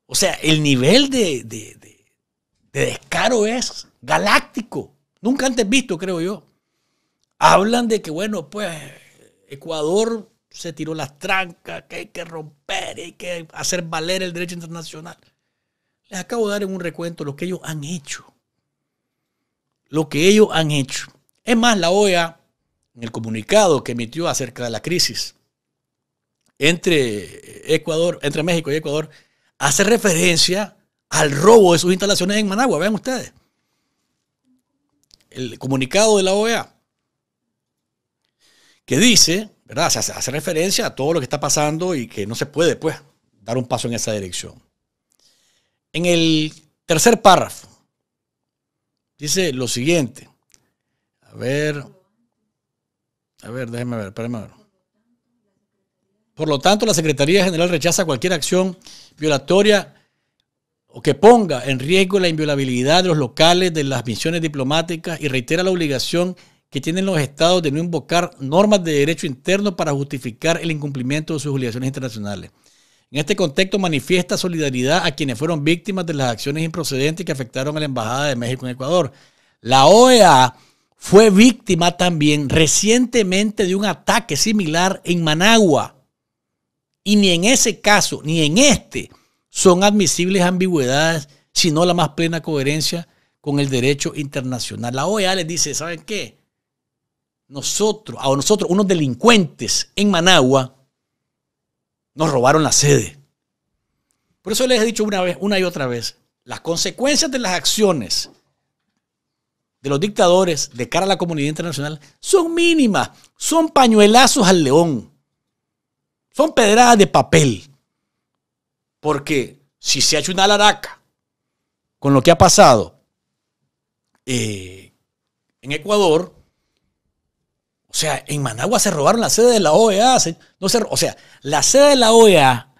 o sea, el nivel de descaro es galáctico. Nunca antes visto, creo yo. Hablan de que, bueno, pues Ecuador se tiró las trancas, que hay que romper, y que hacer valer el derecho internacional. Les acabo de dar en un recuento lo que ellos han hecho. Lo que ellos han hecho. Es más, la OEA, en el comunicado que emitió acerca de la crisis entre, Ecuador, entre México y Ecuador, hace referencia al robo de sus instalaciones en Managua. Vean ustedes. El comunicado de la OEA que dice, ¿verdad? Se hace referencia a todo lo que está pasando y que no se puede, pues, dar un paso en esa dirección. En el tercer párrafo, dice lo siguiente. A ver, a ver, déjeme ver, espérame ver. Por lo tanto, la Secretaría General rechaza cualquier acción violatoria o que ponga en riesgo la inviolabilidad de los locales de las misiones diplomáticas y reitera la obligación que tienen los estados de no invocar normas de derecho interno para justificar el incumplimiento de sus obligaciones internacionales. En este contexto manifiesta solidaridad a quienes fueron víctimas de las acciones improcedentes que afectaron a la Embajada de México en Ecuador. La OEA fue víctima también recientemente de un ataque similar en Managua. Y ni en ese caso, ni en este, son admisibles ambigüedades, sino la más plena coherencia con el derecho internacional. La OEA les dice, ¿saben qué? nosotros, a nosotros, unos delincuentes en Managua, nos robaron la sede. Por eso les he dicho una vez, una y otra vez, las consecuencias de las acciones de los dictadores de cara a la comunidad internacional son mínimas, son pañuelazos al león, son pedradas de papel. Porque si se ha hecho una laraca con lo que ha pasado eh, en Ecuador, o sea, en Managua se robaron la sede de la OEA. no o sea, la sede de la OEA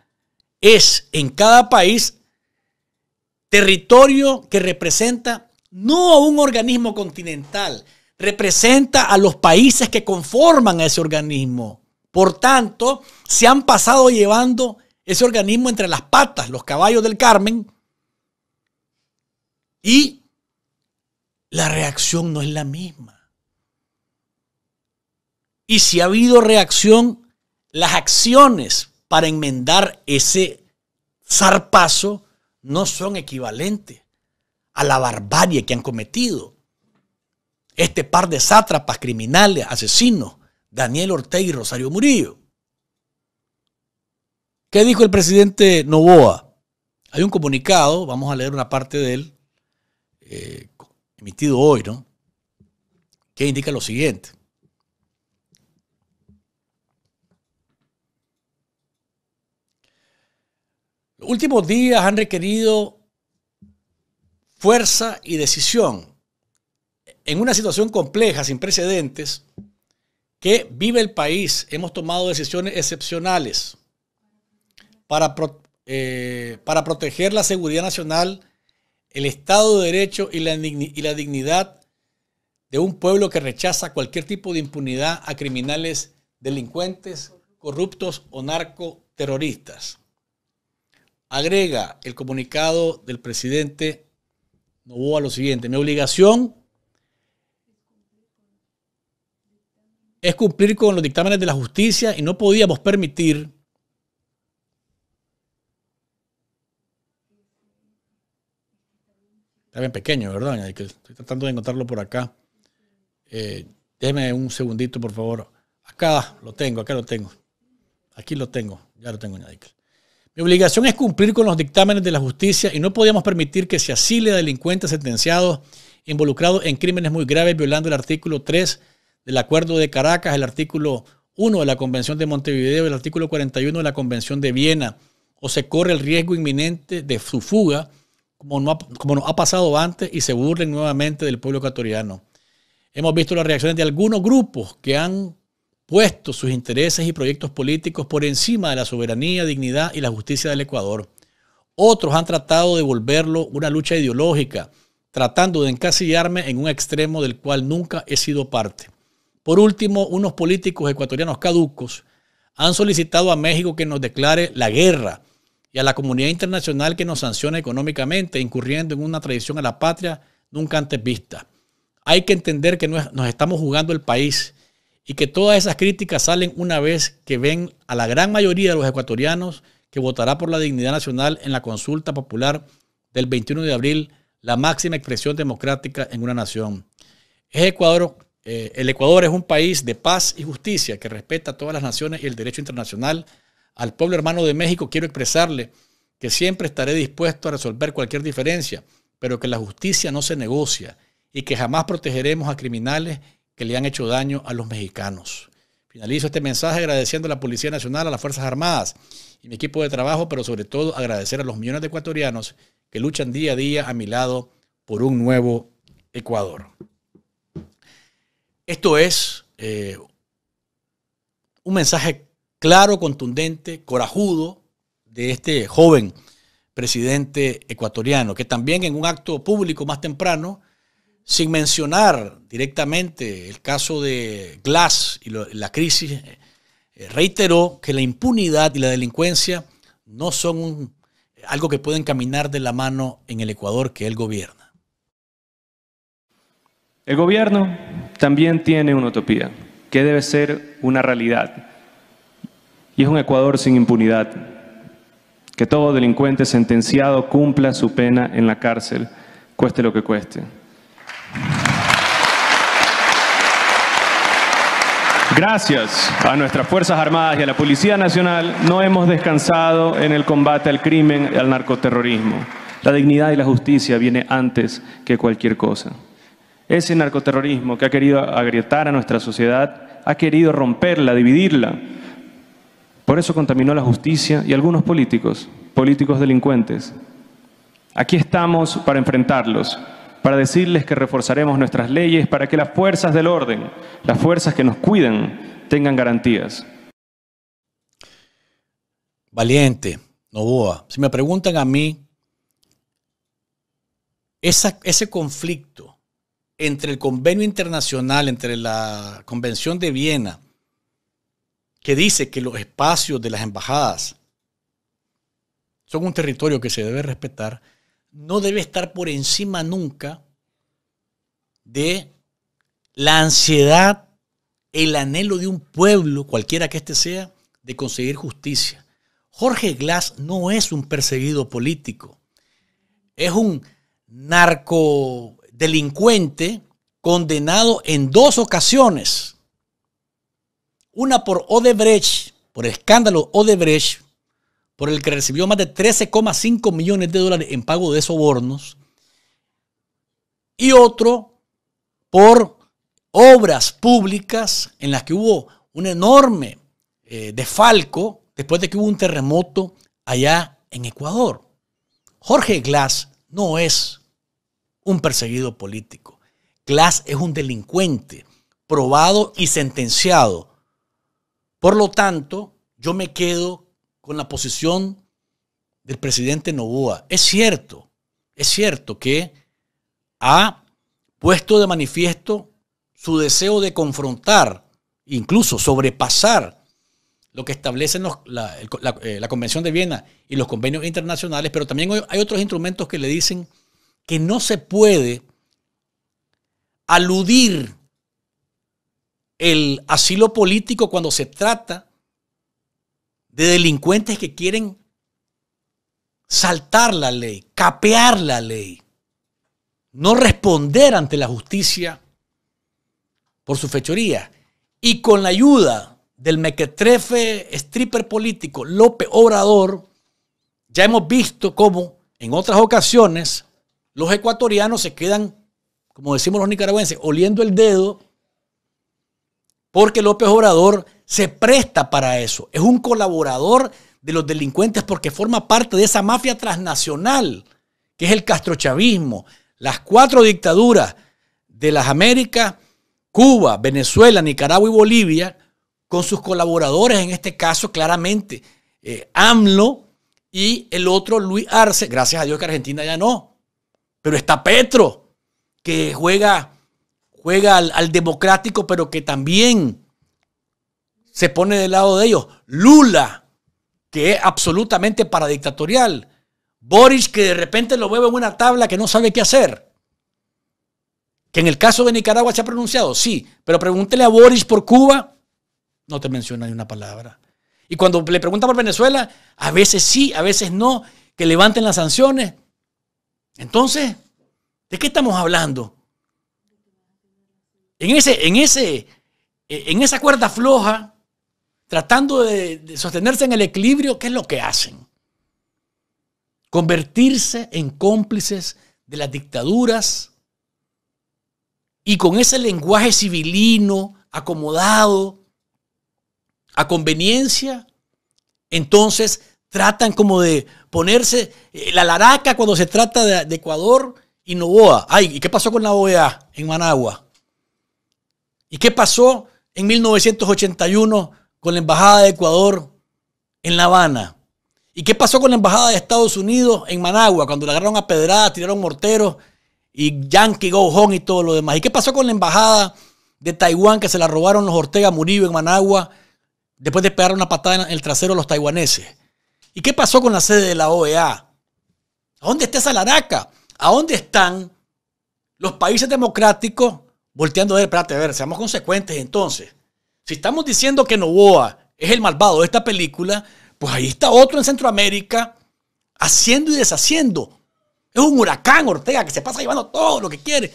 es en cada país territorio que representa no a un organismo continental, representa a los países que conforman a ese organismo. Por tanto, se han pasado llevando ese organismo entre las patas, los caballos del Carmen, y la reacción no es la misma y si ha habido reacción, las acciones para enmendar ese zarpazo no son equivalentes a la barbarie que han cometido. Este par de sátrapas, criminales, asesinos, Daniel Ortega y Rosario Murillo. ¿Qué dijo el presidente Novoa? Hay un comunicado, vamos a leer una parte de él, eh, emitido hoy, ¿no? Que indica lo siguiente. Los últimos días han requerido fuerza y decisión en una situación compleja, sin precedentes, que vive el país. Hemos tomado decisiones excepcionales para, eh, proteger la seguridad nacional, el Estado de Derecho y y la dignidad de un pueblo que rechaza cualquier tipo de impunidad a criminales delincuentes, corruptos o narcoterroristas agrega el comunicado del presidente Novoa lo siguiente. Mi obligación es cumplir con los dictámenes de la justicia y no podíamos permitir Está bien pequeño, ¿verdad? Estoy tratando de encontrarlo por acá. Eh, déjeme un segundito, por favor. Acá lo tengo, acá lo tengo. Aquí lo tengo, ya lo tengo, Yadikel. Mi obligación es cumplir con los dictámenes de la justicia y no podíamos permitir que se asile a delincuentes sentenciados involucrados en crímenes muy graves violando el artículo 3 del Acuerdo de Caracas, el artículo 1 de la Convención de Montevideo, el artículo 41 de la Convención de Viena, o se corre el riesgo inminente de su fuga, como, como nos ha pasado antes, y se burlen nuevamente del pueblo ecuatoriano. Hemos visto las reacciones de algunos grupos que han puesto sus intereses y proyectos políticos por encima de la soberanía, dignidad y la justicia del Ecuador. Otros han tratado de volverlo una lucha ideológica, tratando de encasillarme en un extremo del cual nunca he sido parte. Por último, unos políticos ecuatorianos caducos han solicitado a México que nos declare la guerra y a la comunidad internacional que nos sancione económicamente, incurriendo en una tradición a la patria nunca antes vista. Hay que entender que nos estamos jugando el país y que todas esas críticas salen una vez que ven a la gran mayoría de los ecuatorianos que votará por la dignidad nacional en la consulta popular del 21 de abril, la máxima expresión democrática en una nación. Es Ecuador, eh, el Ecuador es un país de paz y justicia que respeta a todas las naciones y el derecho internacional. Al pueblo hermano de México quiero expresarle que siempre estaré dispuesto a resolver cualquier diferencia, pero que la justicia no se negocia y que jamás protegeremos a criminales que le han hecho daño a los mexicanos. Finalizo este mensaje agradeciendo a la Policía Nacional, a las Fuerzas Armadas y mi equipo de trabajo, pero sobre todo agradecer a los millones de ecuatorianos que luchan día a día a mi lado por un nuevo Ecuador. Esto es eh, un mensaje claro, contundente, corajudo de este joven presidente ecuatoriano, que también en un acto público más temprano sin mencionar directamente el caso de Glass y la crisis, eh, reiteró que la impunidad y la delincuencia no son algo que pueden caminar de la mano en el Ecuador que él gobierna. El gobierno también tiene una utopía, que debe ser una realidad. Y es un Ecuador sin impunidad. Que todo delincuente sentenciado cumpla su pena en la cárcel, cueste lo que cueste. Gracias a nuestras Fuerzas Armadas y a la Policía Nacional no hemos descansado en el combate al crimen y al narcoterrorismo. La dignidad y la justicia viene antes que cualquier cosa. Ese narcoterrorismo que ha querido agrietar a nuestra sociedad, ha querido romperla, dividirla. Por eso contaminó la justicia y algunos políticos, políticos delincuentes. Aquí estamos para enfrentarlos, para decirles que reforzaremos nuestras leyes para que las fuerzas del orden, las fuerzas que nos cuidan, tengan garantías. Valiente, Novoa, si me preguntan a mí, ese conflicto entre el convenio internacional, entre la Convención de Viena, que dice que los espacios de las embajadas son un territorio que se debe respetar, no debe estar por encima nunca de la ansiedad, el anhelo de un pueblo, cualquiera que éste sea, de conseguir justicia. Jorge Glass no es un perseguido político, es un narcodelincuente condenado en dos ocasiones. Una por Odebrecht, por escándalo Odebrecht, por el que recibió más de 13,5 millones de dólares en pago de sobornos, y otro por obras públicas en las que hubo un enorme defalco eh, desfalco después de que hubo un terremoto allá en Ecuador. Jorge Glass no es un perseguido político. Glass es un delincuente probado y sentenciado. Por lo tanto, yo me quedo con la posición del presidente Novoa. Es cierto, es cierto que ha puesto de manifiesto su deseo de confrontar, incluso sobrepasar lo que establecen la, eh, la, Convención de Viena y los convenios internacionales, pero también hay otros instrumentos que le dicen que no se puede aludir el asilo político cuando se trata de delincuentes que quieren saltar la ley, capear la ley, no responder ante la justicia por su fechoría. Y con la ayuda del mequetrefe stripper político López Obrador, ya hemos visto cómo en otras ocasiones los ecuatorianos se quedan, como decimos los nicaragüenses, oliendo el dedo, porque López Obrador se presta para eso. Es un colaborador de los delincuentes porque forma parte de esa mafia transnacional, que es el castrochavismo. Las cuatro dictaduras de las Américas, Cuba, Venezuela, Nicaragua y Bolivia, con sus colaboradores, en este caso claramente eh, AMLO y el otro Luis Arce, gracias a Dios que Argentina ya no, pero está Petro, que juega, juega al, al democrático, pero que también se pone del lado de ellos. Lula, que es absolutamente paradictatorial. Boris, que de repente lo mueve en una tabla que no sabe qué hacer. Que en el caso de Nicaragua se ha pronunciado, sí, pero pregúntele a Boris por Cuba, no te menciona ni una palabra. Y cuando le pregunta por Venezuela, a veces sí, a veces no, que levanten las sanciones. Entonces, ¿de qué estamos hablando? En, ese, en, ese, en esa cuerda floja tratando de, sostenerse en el equilibrio, ¿qué es lo que hacen? Convertirse en cómplices de las dictaduras y con ese lenguaje civilino, acomodado, a conveniencia, entonces tratan como de ponerse eh, la laraca cuando se trata de, Ecuador y Novoa. Ay, ¿y qué pasó con la OEA en Managua? ¿Y qué pasó en 1981 con la Embajada de Ecuador en La Habana? ¿Y qué pasó con la Embajada de Estados Unidos en Managua cuando la agarraron a pedradas, tiraron morteros y Yankee Go y todo lo demás? ¿Y qué pasó con la Embajada de Taiwán que se la robaron los Ortega Murillo en Managua después de pegar una patada en el trasero a los taiwaneses? ¿Y qué pasó con la sede de la OEA? ¿A dónde está esa laraca? ¿A dónde están los países democráticos volteando a ver, espérate, a ver, seamos consecuentes entonces. Si estamos diciendo que Novoa es el malvado de esta película, pues ahí está otro en Centroamérica haciendo y deshaciendo. Es un huracán Ortega que se pasa llevando todo lo que quiere.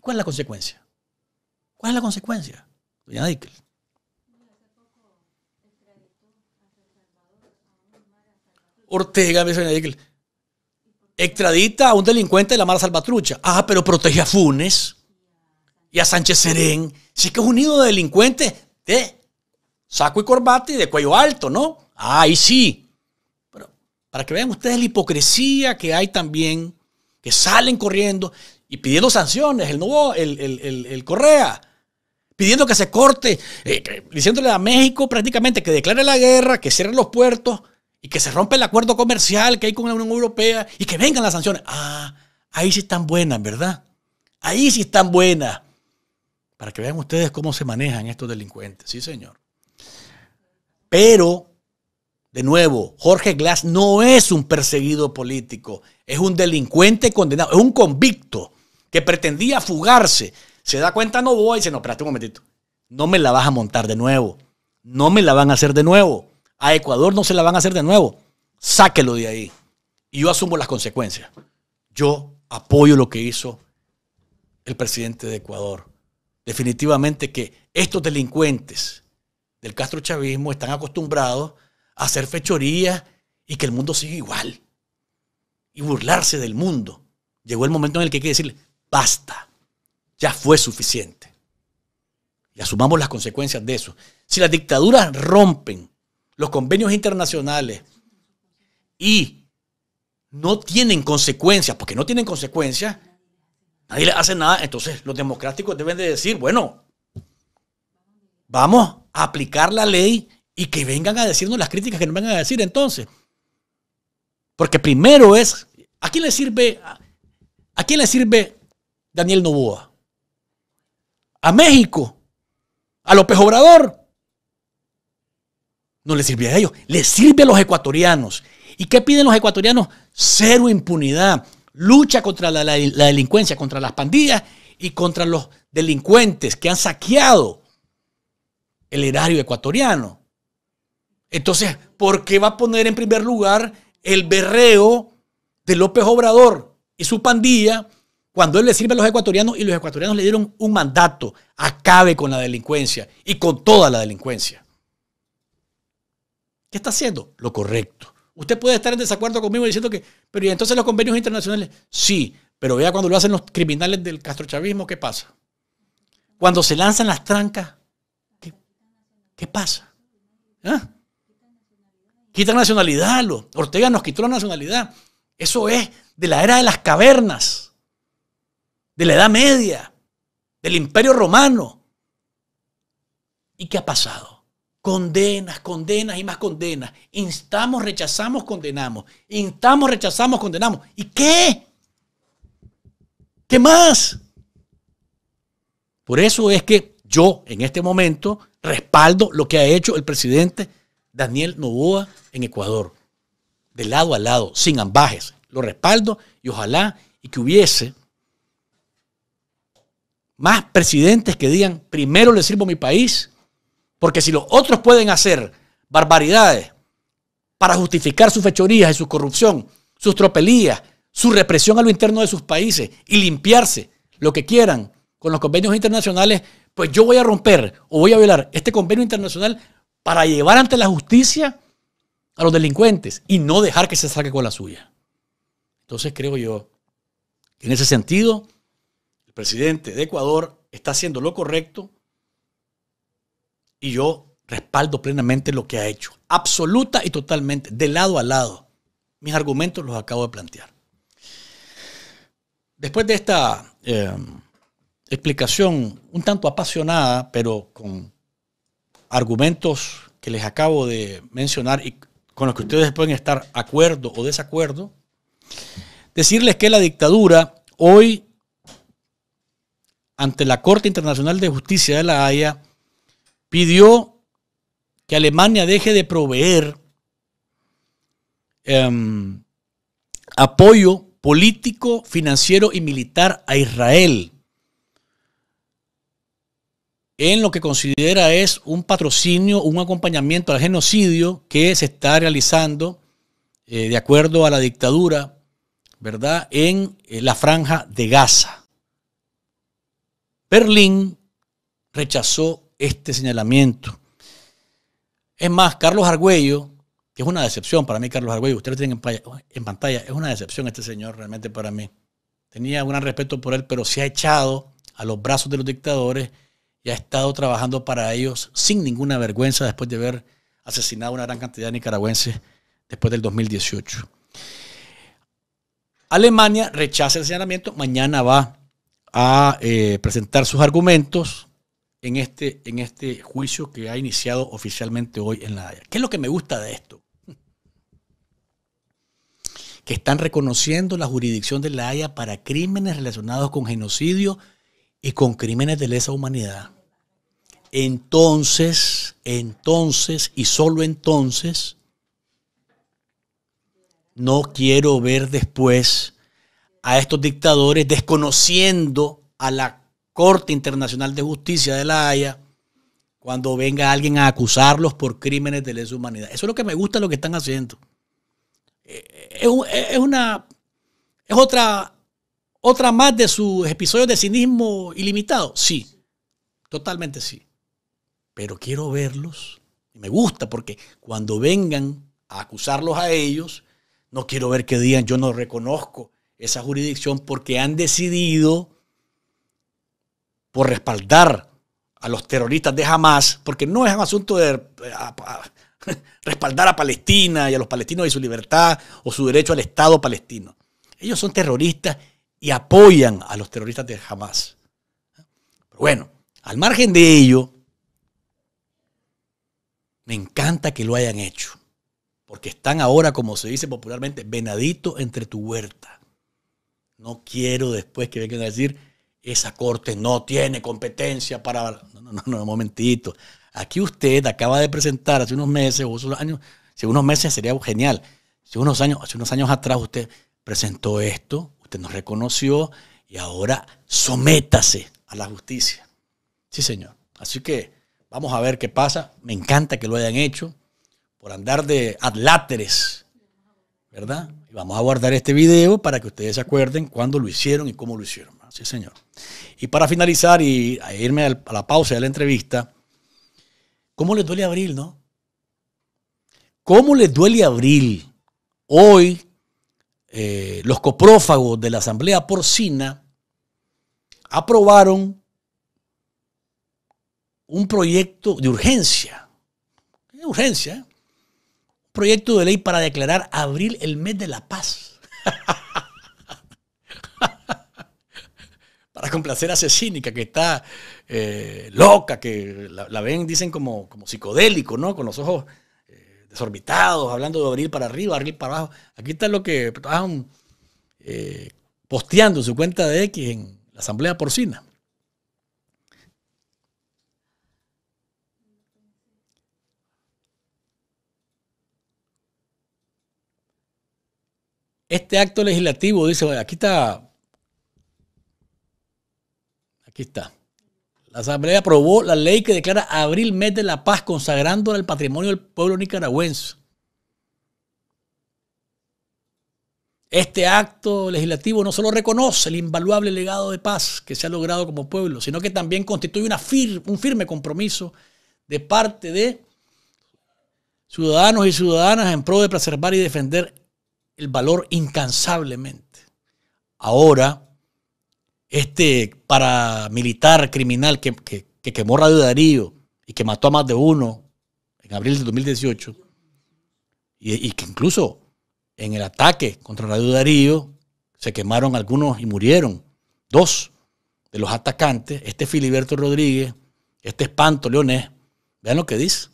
¿Cuál es la consecuencia? ¿Cuál es la consecuencia? Doña Dickel. Ortega, me dice Doña Dickel. Extradita a un delincuente de la Mara Salvatrucha. Ah, pero protege a Funes y a Sánchez Serén. Si es que es un nido de delincuentes de Saco y corbata y de cuello alto, ¿no? Ahí sí. Pero para que vean ustedes la hipocresía que hay también, que salen corriendo y pidiendo sanciones, el nuevo, el, Correa, pidiendo que se corte, eh, diciéndole a México prácticamente que declare la guerra, que cierre los puertos y que se rompe el acuerdo comercial que hay con la Unión Europea y que vengan las sanciones. Ah, ahí sí están buenas, ¿verdad? Ahí sí están buenas para que vean ustedes cómo se manejan estos delincuentes. Sí, señor. Pero, de nuevo, Jorge Glass no es un perseguido político, es un delincuente condenado, es un convicto que pretendía fugarse. Se da cuenta, no voy, dice, no, espérate un momentito, no me la vas a montar de nuevo, no me la van a hacer de nuevo, a Ecuador no se la van a hacer de nuevo, sáquelo de ahí. Y yo asumo las consecuencias. Yo apoyo lo que hizo el presidente de Ecuador definitivamente que estos delincuentes del Castro Chavismo están acostumbrados a hacer fechorías y que el mundo sigue igual. Y burlarse del mundo. Llegó el momento en el que hay que decirle, basta, ya fue suficiente. Y asumamos las consecuencias de eso. Si las dictaduras rompen los convenios internacionales y no tienen consecuencias, porque no tienen consecuencias, Nadie le hace nada. Entonces los democráticos deben de decir, bueno, vamos a aplicar la ley y que vengan a decirnos las críticas que nos vengan a decir entonces. Porque primero es, ¿a quién le sirve, a quién le sirve Daniel Noboa ¿A México? ¿A López Obrador? No le sirve a ellos, le sirve a los ecuatorianos. ¿Y qué piden los ecuatorianos? Cero impunidad, lucha contra la, delincuencia, contra las pandillas y contra los delincuentes que han saqueado el erario ecuatoriano. Entonces, ¿por qué va a poner en primer lugar el berreo de López Obrador y su pandilla cuando él le sirve a los ecuatorianos y los ecuatorianos le dieron un mandato? Acabe con la delincuencia y con toda la delincuencia. ¿Qué está haciendo? Lo correcto. Usted puede estar en desacuerdo conmigo diciendo que, pero ¿y entonces los convenios internacionales? Sí, pero vea cuando lo hacen los criminales del castrochavismo, ¿qué pasa? Cuando se lanzan las trancas, ¿qué, pasa? ¿Ah? Quitan nacionalidad, Ortega nos quitó la nacionalidad. Eso es de la era de las cavernas, de la Edad Media, del Imperio Romano. ¿Y qué ha pasado? Condenas, condenas y más condenas. Instamos, rechazamos, condenamos. Instamos, rechazamos, condenamos. ¿Y qué? ¿Qué más? Por eso es que yo en este momento respaldo lo que ha hecho el presidente Daniel Novoa en Ecuador. De lado a lado, sin ambajes. Lo respaldo y ojalá y que hubiese más presidentes que digan, primero le sirvo a mi país porque si los otros pueden hacer barbaridades para justificar sus fechorías y su corrupción, sus tropelías, su represión a lo interno de sus países y limpiarse lo que quieran con los convenios internacionales, pues yo voy a romper o voy a violar este convenio internacional para llevar ante la justicia a los delincuentes y no dejar que se saque con la suya. Entonces creo yo que en ese sentido el presidente de Ecuador está haciendo lo correcto y yo respaldo plenamente lo que ha hecho, absoluta y totalmente, de lado a lado. Mis argumentos los acabo de plantear. Después de esta em, explicación un tanto apasionada, pero con argumentos que les acabo de mencionar y con los que ustedes pueden estar acuerdo o desacuerdo, decirles que la dictadura hoy, ante la Corte Internacional de Justicia de la Haya, pidió que Alemania deje de proveer em, apoyo político, financiero y militar a Israel en lo que considera es un patrocinio, un acompañamiento al genocidio que se está realizando eh, de acuerdo a la dictadura, ¿verdad? En eh, la franja de Gaza. Berlín rechazó este señalamiento. Es más, Carlos Argüello, que es una decepción para mí, Carlos Argüello, ustedes lo tienen en pantalla, es una decepción este señor realmente para mí. Tenía un gran respeto por él, pero se ha echado a los brazos de los dictadores y ha estado trabajando para ellos sin ninguna vergüenza después de haber asesinado a una gran cantidad de nicaragüenses después del 2018. Alemania rechaza el señalamiento, mañana va a eh, presentar sus argumentos en este, en este juicio que ha iniciado oficialmente hoy en La Haya. ¿Qué es lo que me gusta de esto? (laughs) Que están reconociendo la jurisdicción de La Haya para crímenes relacionados con genocidio y con crímenes de lesa humanidad. Entonces, entonces y solo entonces, no quiero ver después a estos dictadores desconociendo a la Corte Internacional de Justicia de la Haya cuando venga alguien a acusarlos por crímenes de lesa humanidad. Eso es lo que me gusta lo que están haciendo. Eh, eh, eh, es una es otra otra más de sus episodios de cinismo ilimitado. Sí. Totalmente sí. Pero quiero verlos. y Me gusta porque cuando vengan a acusarlos a ellos, no quiero ver que digan yo no reconozco esa jurisdicción porque han decidido por respaldar a los terroristas de Hamas, porque no es un asunto de eh, (laughs) respaldar a Palestina y a los palestinos y su libertad o su derecho al Estado palestino. Ellos son terroristas y apoyan a los terroristas de Hamas. bueno, al margen de ello, me encanta que lo hayan hecho, porque están ahora, como se dice popularmente, venadito entre tu huerta. No quiero después que vengan a decir, esa corte no tiene competencia para... No, no, no, no, un momentito. Aquí usted acaba de presentar hace unos meses o hace unos años, si unos meses sería genial. Si unos años, hace unos años atrás usted presentó esto, usted nos reconoció y ahora sométase a la justicia. Sí, señor. Así que vamos a ver qué pasa. Me encanta que lo hayan hecho por andar de adláteres, ¿verdad? Y vamos a guardar este video para que ustedes se acuerden cuándo lo hicieron y cómo lo hicieron sí señor. Y para finalizar y irme a la pausa de la entrevista, ¿cómo les duele abril, no? ¿Cómo les duele abril? Hoy, eh, los coprófagos de la Asamblea Porcina aprobaron un proyecto de urgencia. De eh, urgencia. ¿eh? Un proyecto de ley para declarar abril el mes de la paz. (laughs) para complacer a que está eh, loca, que la, ven, dicen, como, como psicodélico, ¿no? Con los ojos eh, desorbitados, hablando de abrir para arriba, abrir para abajo. Aquí está lo que estaban eh, posteando su cuenta de X en la Asamblea Porcina. Este acto legislativo, dice, aquí está Aquí está. La Asamblea aprobó la ley que declara abril mes de la paz, consagrando al patrimonio del pueblo nicaragüense. Este acto legislativo no solo reconoce el invaluable legado de paz que se ha logrado como pueblo, sino que también constituye un firme compromiso de parte de ciudadanos y ciudadanas en pro de preservar y defender el valor incansablemente. Ahora, este paramilitar criminal que, quemó Radio Darío y que mató a más de uno en abril de 2018, y, y que incluso en el ataque contra Radio Darío se quemaron algunos y murieron. Dos de los atacantes, este Filiberto Rodríguez, este espanto leonés, vean lo que dice.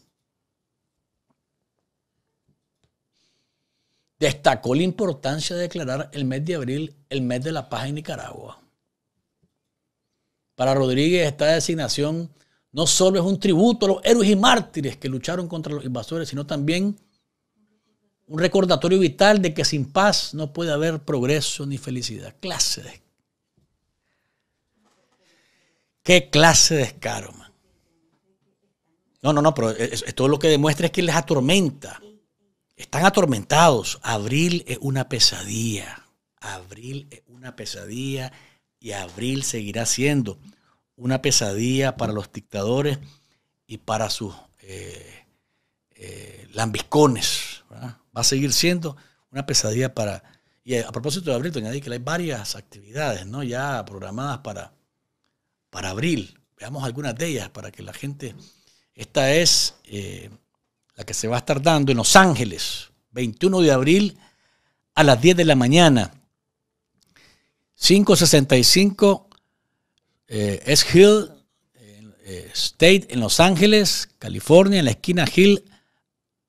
Destacó la importancia de declarar el mes de abril el mes de la paz en Nicaragua. Para Rodríguez, esta designación no solo es un tributo a los héroes y mártires que lucharon contra los invasores, sino también un recordatorio vital de que sin paz no puede haber progreso ni felicidad. Clase de... Qué clase de escaro, No, no, no, pero esto lo que demuestra es que les atormenta. Están atormentados. Abril es una pesadilla. Abril es una pesadilla y abril seguirá siendo una pesadilla para los dictadores y para sus eh, eh, lambiscones. Va a seguir siendo una pesadilla para... Y a propósito de abril, te añadí que hay varias actividades ¿no? ya programadas para, para abril. Veamos algunas de ellas para que la gente... Esta es eh, la que se va a estar dando en Los Ángeles, 21 de abril a las 10 de la mañana. 565 eh, es Hill eh, eh, State en Los Ángeles, California, en la esquina Hill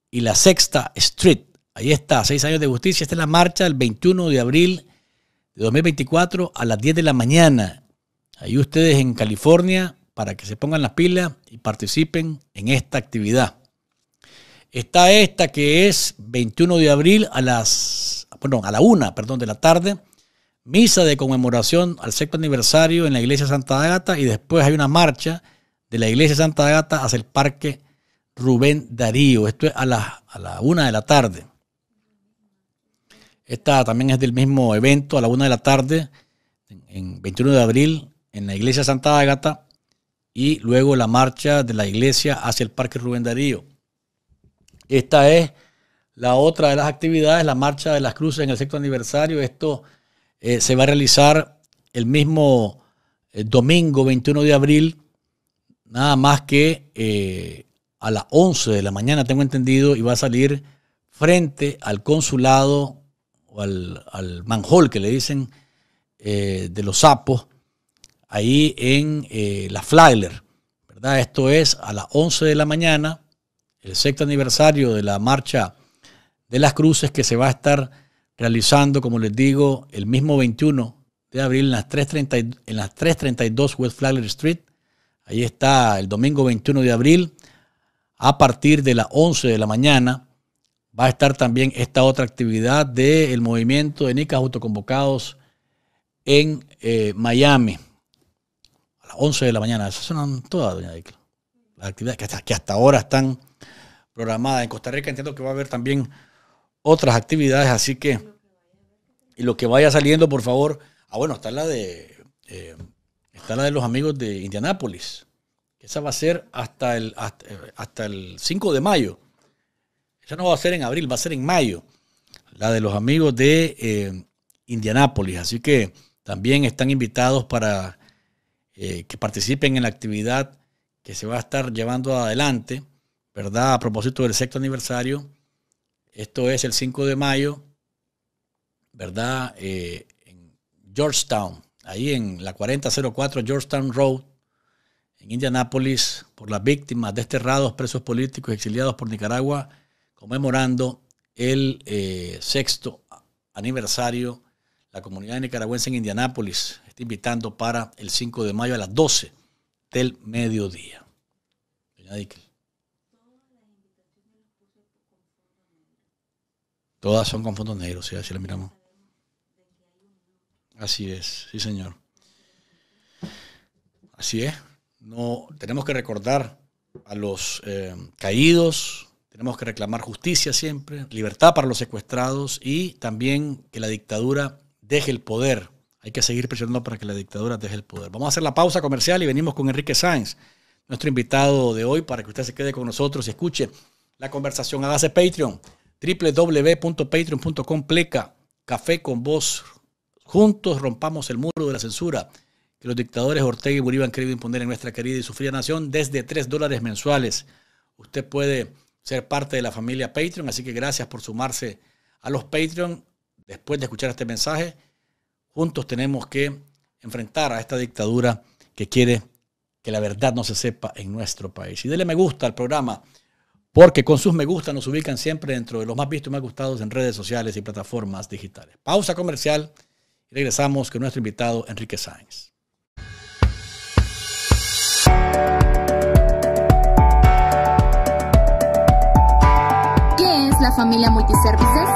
y la Sexta Street. Ahí está, seis años de justicia. Esta es la marcha el 21 de abril de 2024 a las 10 de la mañana. Ahí ustedes en California para que se pongan las pilas y participen en esta actividad. Está esta que es 21 de abril a las, bueno, a la una, perdón, de la tarde misa de conmemoración al sexto aniversario en la iglesia Santa Agata y después hay una marcha de la iglesia Santa Agata hacia el parque Rubén Darío. Esto es a la una de la tarde. Esta también es del mismo evento a la una de la tarde, en 21 de abril, en la iglesia Santa Agata y luego la marcha de la iglesia hacia el parque Rubén Darío. Esta es la otra de las actividades, la marcha de las cruces en el sexto aniversario. Esto eh, se va a realizar el mismo eh, domingo 21 de abril, nada más que eh, a las 11 de la mañana, tengo entendido, y va a salir frente al consulado o al, manjol que le dicen de los sapos, ahí en la Flagler. ¿verdad? Esto es a las 11 de la mañana, el sexto aniversario de la marcha de las cruces que se va a estar realizando, como les digo, el mismo 21 de abril en las 332, West Flagler Street. Ahí está el domingo 21 de abril a partir de las 11 de la mañana. Va a estar también esta otra actividad del movimiento de NICA autoconvocados en eh, Miami. A las 11 de la mañana. Esas son todas, Las actividades que hasta, que hasta ahora están programadas. En Costa Rica entiendo que va a haber también otras actividades, así que y lo que vaya saliendo, por favor. Ah, bueno, está la de eh, está la de los amigos de Indianápolis. Esa va a ser hasta el, hasta, eh, el 5 de mayo. Esa no va a ser en abril, va a ser en mayo. La de los amigos de eh, Indianápolis. Así que también están invitados para que participen en la actividad que se va a estar llevando adelante, ¿verdad? A propósito del sexto aniversario esto es el 5 de mayo, ¿verdad? Eh, en Georgetown, ahí en la 4004 Georgetown Road, en Indianápolis, por las víctimas desterrados, presos políticos, exiliados por Nicaragua, conmemorando el eh, sexto aniversario. La comunidad nicaragüense en Indianápolis está invitando para el 5 de mayo a las 12 del mediodía. Doña Dickel. Todas son con fondos negros, si así la miramos. Así es, sí señor. Así es. No, tenemos que recordar a los eh, caídos, tenemos que reclamar justicia siempre, libertad para los secuestrados y también que la dictadura deje el poder. Hay que seguir presionando para que la dictadura deje el poder. Vamos a hacer la pausa comercial y venimos con Enrique Sáenz, nuestro invitado de hoy, para que usted se quede con nosotros y escuche la conversación. Hágase Patreon www.patreon.com pleca café con vos. Juntos rompamos el muro de la censura que los dictadores Ortega y Bolívar han querido imponer en nuestra querida y sufrida nación desde 3 dólares mensuales. Usted puede ser parte de la familia Patreon, así que gracias por sumarse a los Patreon. Después de escuchar este mensaje, juntos tenemos que enfrentar a esta dictadura que quiere que la verdad no se sepa en nuestro país. Y denle me gusta al programa porque con sus me gusta nos ubican siempre dentro de los más vistos y más gustados en redes sociales y plataformas digitales. Pausa comercial y regresamos con nuestro invitado Enrique Sáenz. ¿Qué es la familia Multiservices?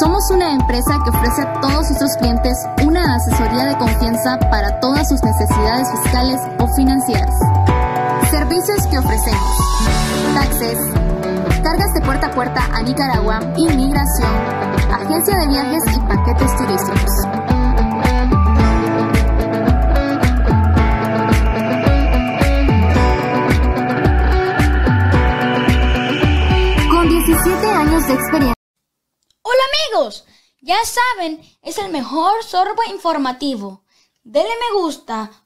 Somos una empresa que ofrece a todos nuestros clientes una asesoría de confianza para todas sus necesidades fiscales o financieras servicios que ofrecemos. Taxes, cargas de puerta a puerta a Nicaragua, inmigración, agencia de viajes y paquetes turísticos. Con años 17 de experiencia. Hola amigos, ya saben, es el mejor sorbo informativo. Dele me gusta,